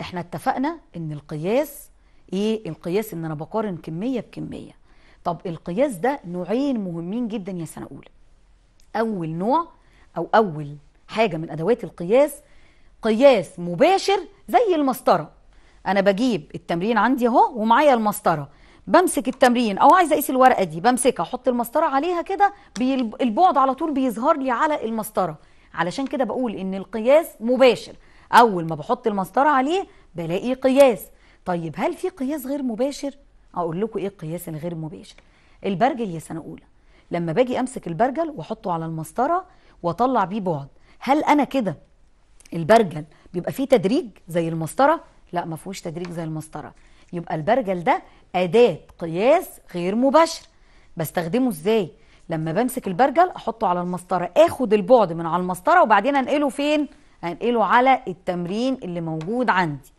احنا اتفقنا ان القياس ايه القياس ان انا بقارن كميه بكميه طب القياس ده نوعين مهمين جدا يا سنه اولى اول نوع او اول حاجه من ادوات القياس قياس مباشر زي المسطره انا بجيب التمرين عندي اهو ومعايا المسطره بمسك التمرين او عايزه اقيس الورقه دي بمسكها احط المسطره عليها كده البعد على طول بيظهر لي على المسطره علشان كده بقول ان القياس مباشر اول ما بحط المسطره عليه بلاقي قياس طيب هل في قياس غير مباشر اقول لكم ايه القياس الغير مباشر البرجل يا سنه اولى لما باجي امسك البرجل واحطه على المسطره واطلع بيه بعد هل انا كده البرجل بيبقى فيه تدريج زي المسطره لا ما فيهوش تدريج زي المسطره يبقى البرجل ده اداه قياس غير مباشر بستخدمه ازاي لما بمسك البرجل احطه على المسطره اخد البعد من على المسطره وبعدين انقله فين هنقله على التمرين اللي موجود عندي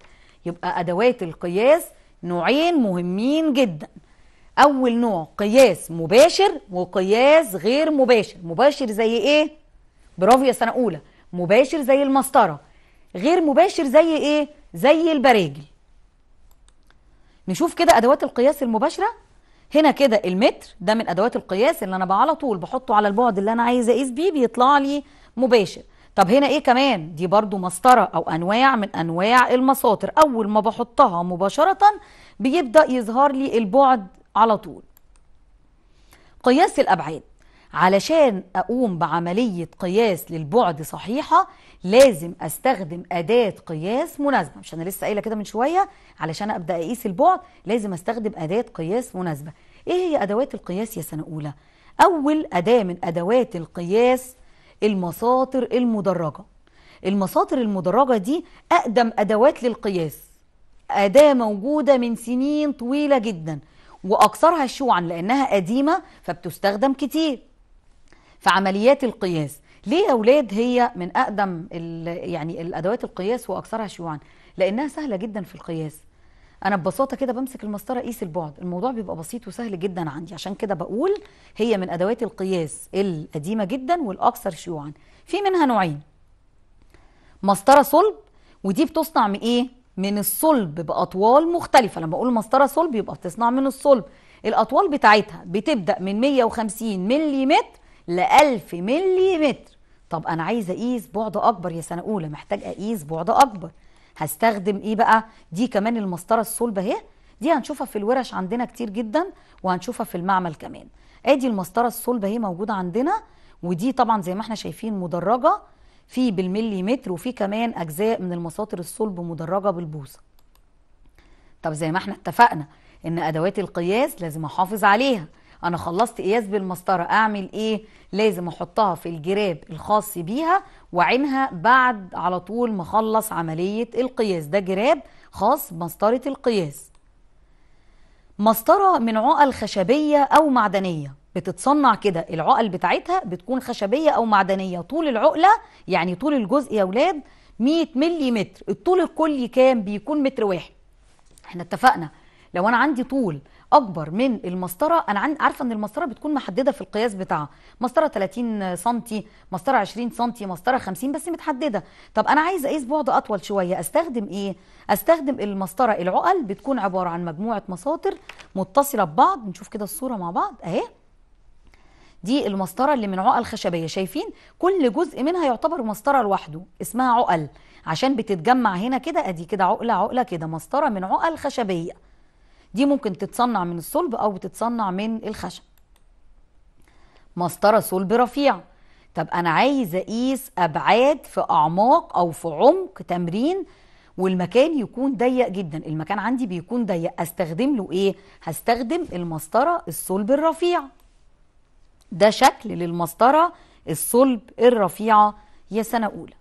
يبقى أدوات القياس نوعين مهمين جدا أول نوع قياس مباشر وقياس غير مباشر مباشر زي إيه؟ برافو يا سنة أولى مباشر زي المسطرة غير مباشر زي إيه؟ زي البراجل نشوف كده أدوات القياس المباشرة هنا كده المتر ده من أدوات القياس اللي أنا على طول بحطه على البعد اللي أنا عايزة أقيس بيه بيطلع لي مباشر طب هنا ايه كمان دي برضو مسطرة او انواع من انواع المساطر اول ما بحطها مباشرة بيبدأ يظهر لي البعد على طول قياس الابعاد علشان اقوم بعملية قياس للبعد صحيحة لازم استخدم اداة قياس مناسبة مش انا لسه قايلة كده من شوية علشان ابدأ اقيس البعد لازم استخدم اداة قياس مناسبة ايه هي ادوات القياس يا سنة اولى اول اداة من ادوات القياس المساطر المدرجة المساطر المدرجة دي أقدم أدوات للقياس أداة موجودة من سنين طويلة جدا وأكثرها شيوعا لأنها قديمة فبتستخدم كتير في عمليات القياس ليه يا أولاد هي من أقدم يعني الأدوات القياس وأكثرها شيوعا لأنها سهلة جدا في القياس انا ببساطه كده بمسك المسطره اقيس البعد الموضوع بيبقى بسيط وسهل جدا عندي عشان كده بقول هي من ادوات القياس القديمه جدا والاكثر شيوعا في منها نوعين مسطره صلب ودي بتصنع من ايه من الصلب باطوال مختلفه لما اقول مسطره صلب يبقى بتصنع من الصلب الاطوال بتاعتها بتبدا من 150 ملم ل 1000 ملم طب انا عايزه اقيس بعد اكبر يا سنه اولى محتاج اقيس بعد اكبر هستخدم ايه بقى دي كمان المسطره الصلبه اهي دي هنشوفها في الورش عندنا كتير جدا وهنشوفها في المعمل كمان ادي المسطره الصلبه اهي موجوده عندنا ودي طبعا زي ما احنا شايفين مدرجه في بالمليمتر وفي كمان اجزاء من المساطر الصلب مدرجه بالبوصه طب زي ما احنا اتفقنا ان ادوات القياس لازم احافظ عليها انا خلصت قياس بالمسطره اعمل ايه لازم احطها في الجراب الخاص بيها واعينها بعد على طول ما اخلص عمليه القياس ده جراب خاص بمسطره القياس مسطره من عقل خشبيه او معدنيه بتتصنع كده العقل بتاعتها بتكون خشبيه او معدنيه طول العقله يعني طول الجزء يا اولاد 100 ملم الطول الكلي كام بيكون متر واحد احنا اتفقنا لو انا عندي طول اكبر من المسطره انا عارفه ان المسطره بتكون محدده في القياس بتاعها مسطره 30 سم مسطره 20 سم مسطره 50 بس متحدده طب انا عايزه اقيس بعد اطول شويه استخدم ايه استخدم المسطره العقل بتكون عباره عن مجموعه مساطر متصله ببعض نشوف كده الصوره مع بعض اهي دي المسطره اللي من عقل خشبيه شايفين كل جزء منها يعتبر مسطره لوحده اسمها عقل عشان بتتجمع هنا كده ادي كده عقله عقله كده مسطره من عقل خشبيه دي ممكن تتصنع من الصلب أو تتصنع من الخشب مسطرة صلب رفيع طب أنا عايز أقيس أبعاد في أعماق أو في عمق تمرين والمكان يكون ضيق جدا المكان عندي بيكون ضيق استخدم له ايه هستخدم المسطره الصلب الرفيع ده شكل للمسطره الصلب الرفيعه يا سنه اولى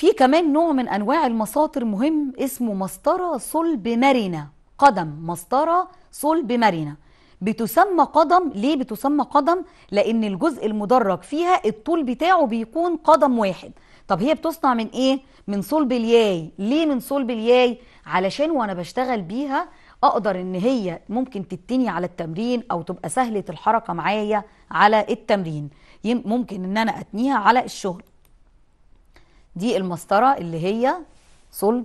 في كمان نوع من انواع المساطر مهم اسمه مسطره صلب مرنه قدم مسطره صلب مرنه بتسمى قدم ليه بتسمى قدم لان الجزء المدرج فيها الطول بتاعه بيكون قدم واحد طب هي بتصنع من ايه من صلب الياي ليه من صلب الياي علشان وانا بشتغل بيها اقدر ان هي ممكن تتني على التمرين او تبقى سهله الحركه معايا على التمرين ممكن ان انا اتنيها على الشغل دي المسطرة اللي هي صلب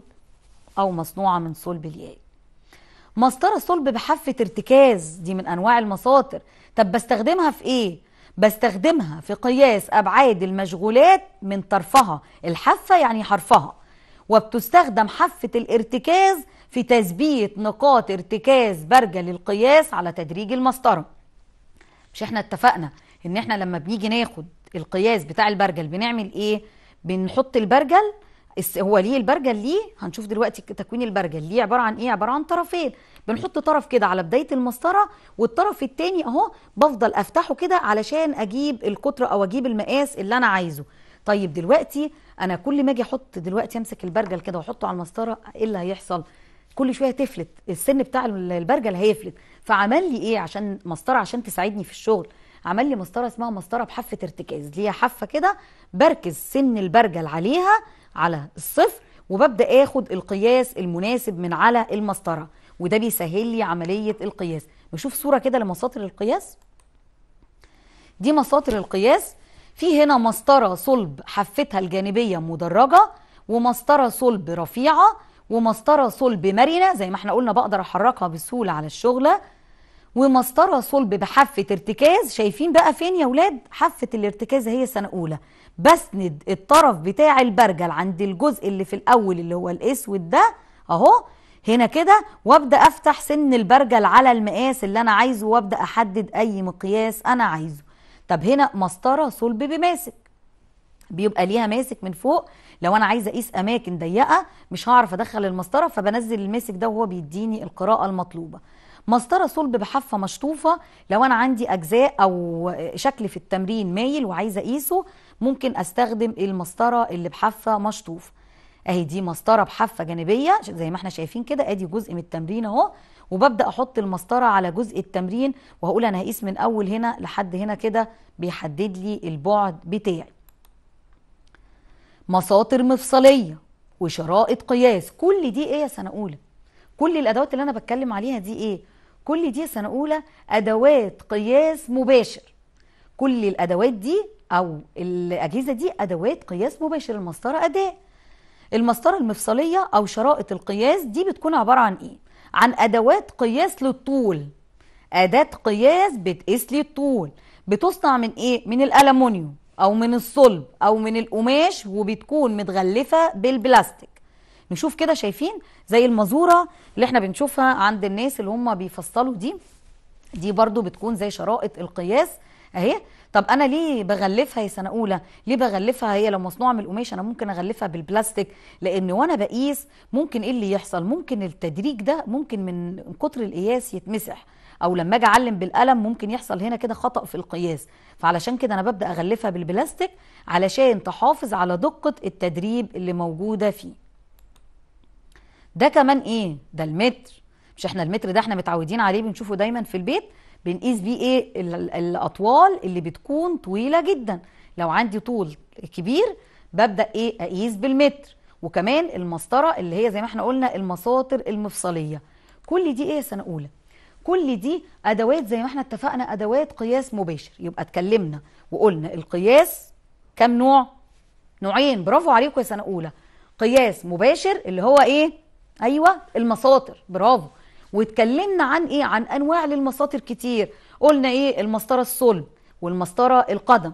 أو مصنوعة من صلب الياء مسطرة صلب بحافة ارتكاز دي من أنواع المساطر طب بستخدمها في إيه؟ بستخدمها في قياس أبعاد المشغولات من طرفها الحافة يعني حرفها وبتستخدم حافة الارتكاز في تثبيت نقاط ارتكاز برجة للقياس على تدريج المسطرة مش احنا اتفقنا ان احنا لما بنيجي ناخد القياس بتاع البرجل بنعمل ايه بنحط البرجل هو ليه البرجل ليه هنشوف دلوقتي تكوين البرجل ليه عباره عن ايه عباره عن طرفين بنحط طرف كده على بدايه المسطره والطرف الثاني اهو بفضل افتحه كده علشان اجيب القطر او اجيب المقاس اللي انا عايزه طيب دلوقتي انا كل ما اجي احط دلوقتي امسك البرجل كده واحطه على المسطره ايه اللي هيحصل كل شويه تفلت السن بتاع البرجل هيفلت فعمل لي ايه عشان مسطره عشان تساعدني في الشغل عمل لي مسطره اسمها مسطره بحافه ارتكاز ليها حافه كده بركز سن البرجل عليها على الصفر وببدا اخد القياس المناسب من على المسطره وده بيسهل لي عمليه القياس نشوف صوره كده لمساطر القياس دي مساطر القياس في هنا مسطره صلب حفتها الجانبيه مدرجه ومسطره صلب رفيعه ومسطره صلب مرنه زي ما احنا قلنا بقدر احركها بسهوله على الشغله ومسطره صلب بحافه ارتكاز شايفين بقى فين يا ولاد حافه الارتكاز هي سنه اولى بسند الطرف بتاع البرجل عند الجزء اللي في الاول اللي هو الاسود ده اهو هنا كده وابدا افتح سن البرجل على المقاس اللي انا عايزه وابدا احدد اي مقياس انا عايزه طب هنا مسطره صلب بماسك بيبقى ليها ماسك من فوق لو انا عايزه اقيس اماكن ضيقه مش هعرف ادخل المسطره فبنزل الماسك ده وهو بيديني القراءه المطلوبه مسطره صلب بحافه مشطوفه لو انا عندي اجزاء او شكل في التمرين مايل وعايزه اقيسه ممكن استخدم المسطره اللي بحافه مشطوفه اهي دي مسطره بحافه جانبيه زي ما احنا شايفين كده ادي جزء من التمرين اهو وببدا احط المسطره على جزء التمرين وهقول انا هقيس من اول هنا لحد هنا كده بيحدد لي البعد بتاعي مساطر مفصليه وشرائط قياس كل دي ايه يا سنه اولى كل الادوات اللي انا بتكلم عليها دي ايه كل دي سنة أولى أدوات قياس مباشر كل الأدوات دي أو الأجهزة دي أدوات قياس مباشر المسطرة أداة المسطرة المفصلية أو شرائط القياس دي بتكون عبارة عن إيه؟ عن أدوات قياس للطول أداة قياس بتقيس لي الطول بتصنع من إيه؟ من الألمونيوم أو من الصلب أو من القماش وبتكون متغلفة بالبلاستيك نشوف كده شايفين زي المزورة اللي احنا بنشوفها عند الناس اللي هم بيفصلوا دي دي برضو بتكون زي شرائط القياس اهي طب انا ليه بغلفها يا سنه اولى ليه بغلفها هي لو مصنوعه من القماش انا ممكن اغلفها بالبلاستيك لان وانا بقيس ممكن ايه اللي يحصل ممكن التدريج ده ممكن من كتر القياس يتمسح او لما اجي اعلم بالقلم ممكن يحصل هنا كده خطا في القياس فعلشان كده انا ببدا اغلفها بالبلاستيك علشان تحافظ على دقه التدريب اللي موجوده فيه ده كمان ايه ده المتر مش احنا المتر ده احنا متعودين عليه بنشوفه دايما في البيت بنقيس بيه ايه الاطوال اللي بتكون طويله جدا لو عندي طول كبير ببدا ايه اقيس بالمتر وكمان المسطره اللي هي زي ما احنا قلنا المساطر المفصليه كل دي ايه سنه اولى كل دي ادوات زي ما احنا اتفقنا ادوات قياس مباشر يبقى اتكلمنا وقلنا القياس كم نوع نوعين برافو عليكم يا سنه اولى قياس مباشر اللي هو ايه ايوه المساطر برافو واتكلمنا عن ايه عن انواع للمساطر كتير قلنا ايه المسطره الصلب والمسطره القدم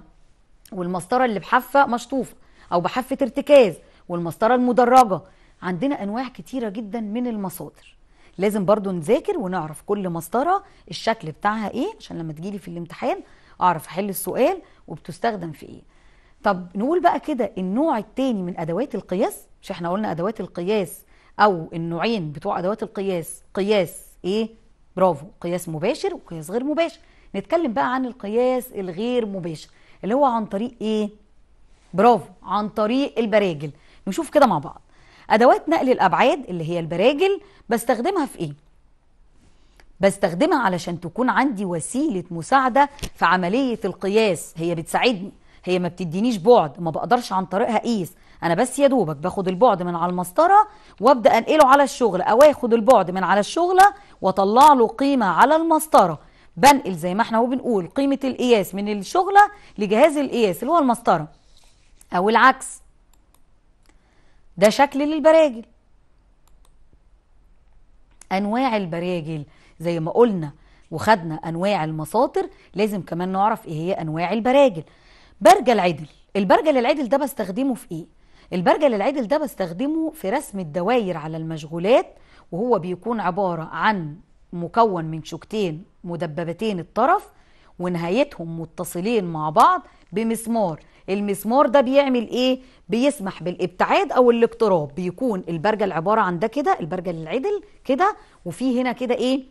والمسطره اللي بحافه مشطوفه او بحافه ارتكاز والمسطره المدرجه عندنا انواع كتيره جدا من المساطر لازم برضو نذاكر ونعرف كل مسطره الشكل بتاعها ايه عشان لما تجيلي في الامتحان اعرف احل السؤال وبتستخدم في ايه طب نقول بقى كده النوع التاني من ادوات القياس مش احنا قلنا ادوات القياس او النوعين بتوع ادوات القياس قياس ايه برافو قياس مباشر وقياس غير مباشر نتكلم بقى عن القياس الغير مباشر اللي هو عن طريق ايه برافو عن طريق البراجل نشوف كده مع بعض ادوات نقل الابعاد اللي هي البراجل بستخدمها في ايه بستخدمها علشان تكون عندي وسيله مساعده في عمليه القياس هي بتساعدني هي ما بتدينيش بعد ما بقدرش عن طريقها اقيس إيه. انا بس يا دوبك باخد البعد من على المسطره وابدا انقله على الشغل او اخد البعد من على الشغله واطلع له قيمه على المسطره بنقل زي ما احنا هو بنقول قيمه القياس من الشغله لجهاز القياس اللي هو المسطره او العكس ده شكل للبراجل انواع البراجل زي ما قلنا وخدنا انواع المساطر لازم كمان نعرف ايه هي انواع البراجل برجل عدل البرجل العدل ده بستخدمه في ايه البرجل العدل ده بستخدمه في رسم الدوائر على المشغولات وهو بيكون عبارة عن مكون من شوكتين مدببتين الطرف ونهايتهم متصلين مع بعض بمسمار المسمار ده بيعمل ايه بيسمح بالابتعاد او الاقتراب بيكون البرجل عباره عن ده كده البرجل العدل كده وفي هنا كده ايه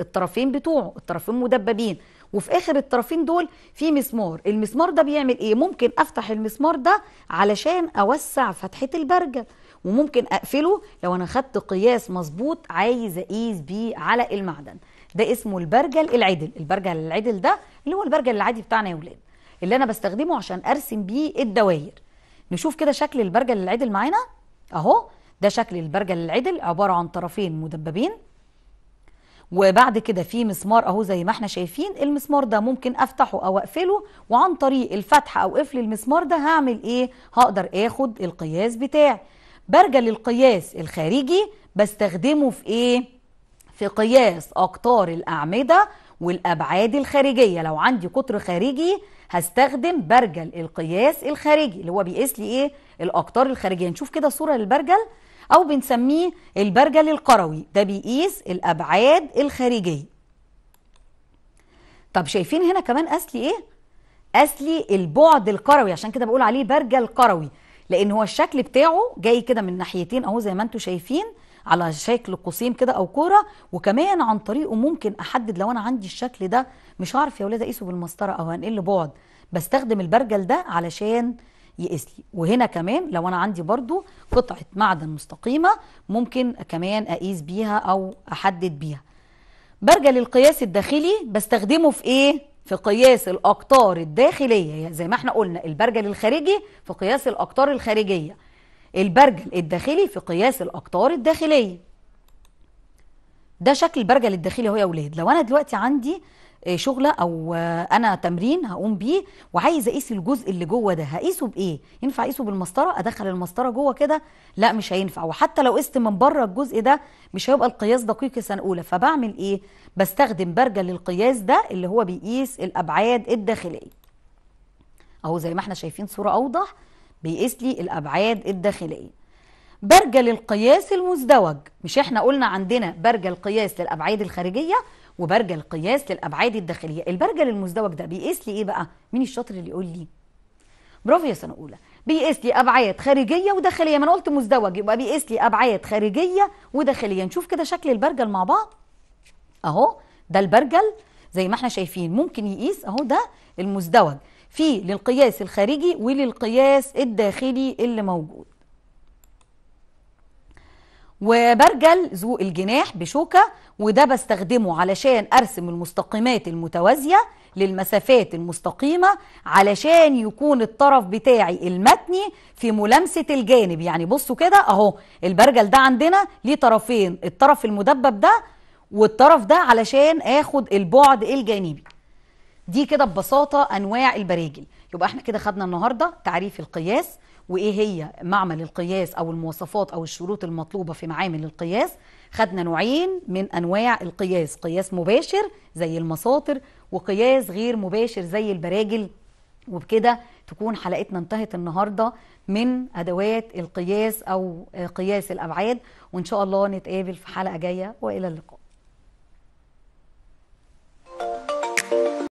الطرفين بتوعه الطرفين مدببين وفي اخر الطرفين دول في مسمار المسمار ده بيعمل ايه ممكن افتح المسمار ده علشان اوسع فتحه البرجل وممكن اقفله لو انا خدت قياس مظبوط عايز اقيس بيه على المعدن ده اسمه البرجل العدل البرجل العدل ده اللي هو البرجل العادي بتاعنا يا ولاد اللي انا بستخدمه عشان ارسم بيه الدواير نشوف كده شكل البرجل العدل معانا اهو ده شكل البرجل العدل عباره عن طرفين مدببين وبعد كده في مسمار اهو زي ما احنا شايفين المسمار ده ممكن افتحه او اقفله وعن طريق الفتح او قفل المسمار ده هعمل ايه هقدر اخد القياس بتاعي برجع للقياس الخارجي بستخدمه في ايه في قياس اقطار الاعمده والابعاد الخارجيه لو عندي قطر خارجي هستخدم برجل القياس الخارجي اللي هو بيقيس لي ايه الاقطار الخارجيه نشوف كده صوره للبرجل أو بنسميه البرجل القروي ده بيقيس الأبعاد الخارجية طب شايفين هنا كمان أصلي إيه؟ أصلي البعد القروي عشان كده بقول عليه برجل قروي لأن هو الشكل بتاعه جاي كده من ناحيتين أهو زي ما أنتم شايفين على شكل قوسين كده او كوره وكمان عن طريقه ممكن احدد لو انا عندي الشكل ده مش هعرف يا ولاد اقيسه بالمسطره او هنقل بعد بستخدم البرجل ده علشان يقيس لي وهنا كمان لو انا عندي برضو قطعه معدن مستقيمه ممكن كمان اقيس بيها او احدد بيها برجع للقياس الداخلي بستخدمه في ايه في قياس الاقطار الداخليه يعني زي ما احنا قلنا البرجل الخارجي في قياس الاقطار الخارجيه البرجل الداخلي في قياس الاقطار الداخليه ده شكل البرجل الداخلي اهو يا اولاد لو انا دلوقتي عندي آه، شغله او آه، انا تمرين هقوم بيه وعايز اقيس الجزء اللي جوه ده هقيسه بايه ينفع اقيسه بالمسطره ادخل المسطره جوه كده لا مش هينفع وحتى لو قست من بره الجزء ده مش هيبقى القياس دقيق سنه اولى فبعمل ايه بستخدم برجل للقياس ده اللي هو بيقيس الابعاد الداخليه اهو زي ما احنا شايفين صوره اوضح بيقيس لي الابعاد الداخليه برجل القياس المزدوج مش احنا قلنا عندنا برجل قياس للابعاد الخارجيه وبرجل القياس للابعاد الداخليه البرجل المزدوج ده بيقيس لي ايه بقى مين الشاطر اللي يقول لي برافو يا سنه اولى بيقيس لي ابعاد خارجيه وداخليه ما انا قلت مزدوج يبقى بيقيس لي ابعاد خارجيه وداخليه نشوف كده شكل البرجل مع بعض اهو ده البرجل زي ما احنا شايفين ممكن يقيس اهو ده المزدوج فيه للقياس الخارجي وللقياس الداخلي اللي موجود وبرجل ذو الجناح بشوكة وده بستخدمه علشان أرسم المستقيمات المتوازية للمسافات المستقيمة علشان يكون الطرف بتاعي المتني في ملامسة الجانب يعني بصوا كده أهو البرجل ده عندنا ليه طرفين الطرف المدبب ده والطرف ده علشان آخد البعد الجانبي دي كده ببساطة أنواع البراجل يبقى احنا كده خدنا النهاردة تعريف القياس وايه هي معمل القياس او المواصفات او الشروط المطلوبه في معامل القياس خدنا نوعين من انواع القياس قياس مباشر زي المساطر وقياس غير مباشر زي البراجل وبكده تكون حلقتنا انتهت النهارده من ادوات القياس او قياس الابعاد وان شاء الله نتقابل في حلقه جايه والى اللقاء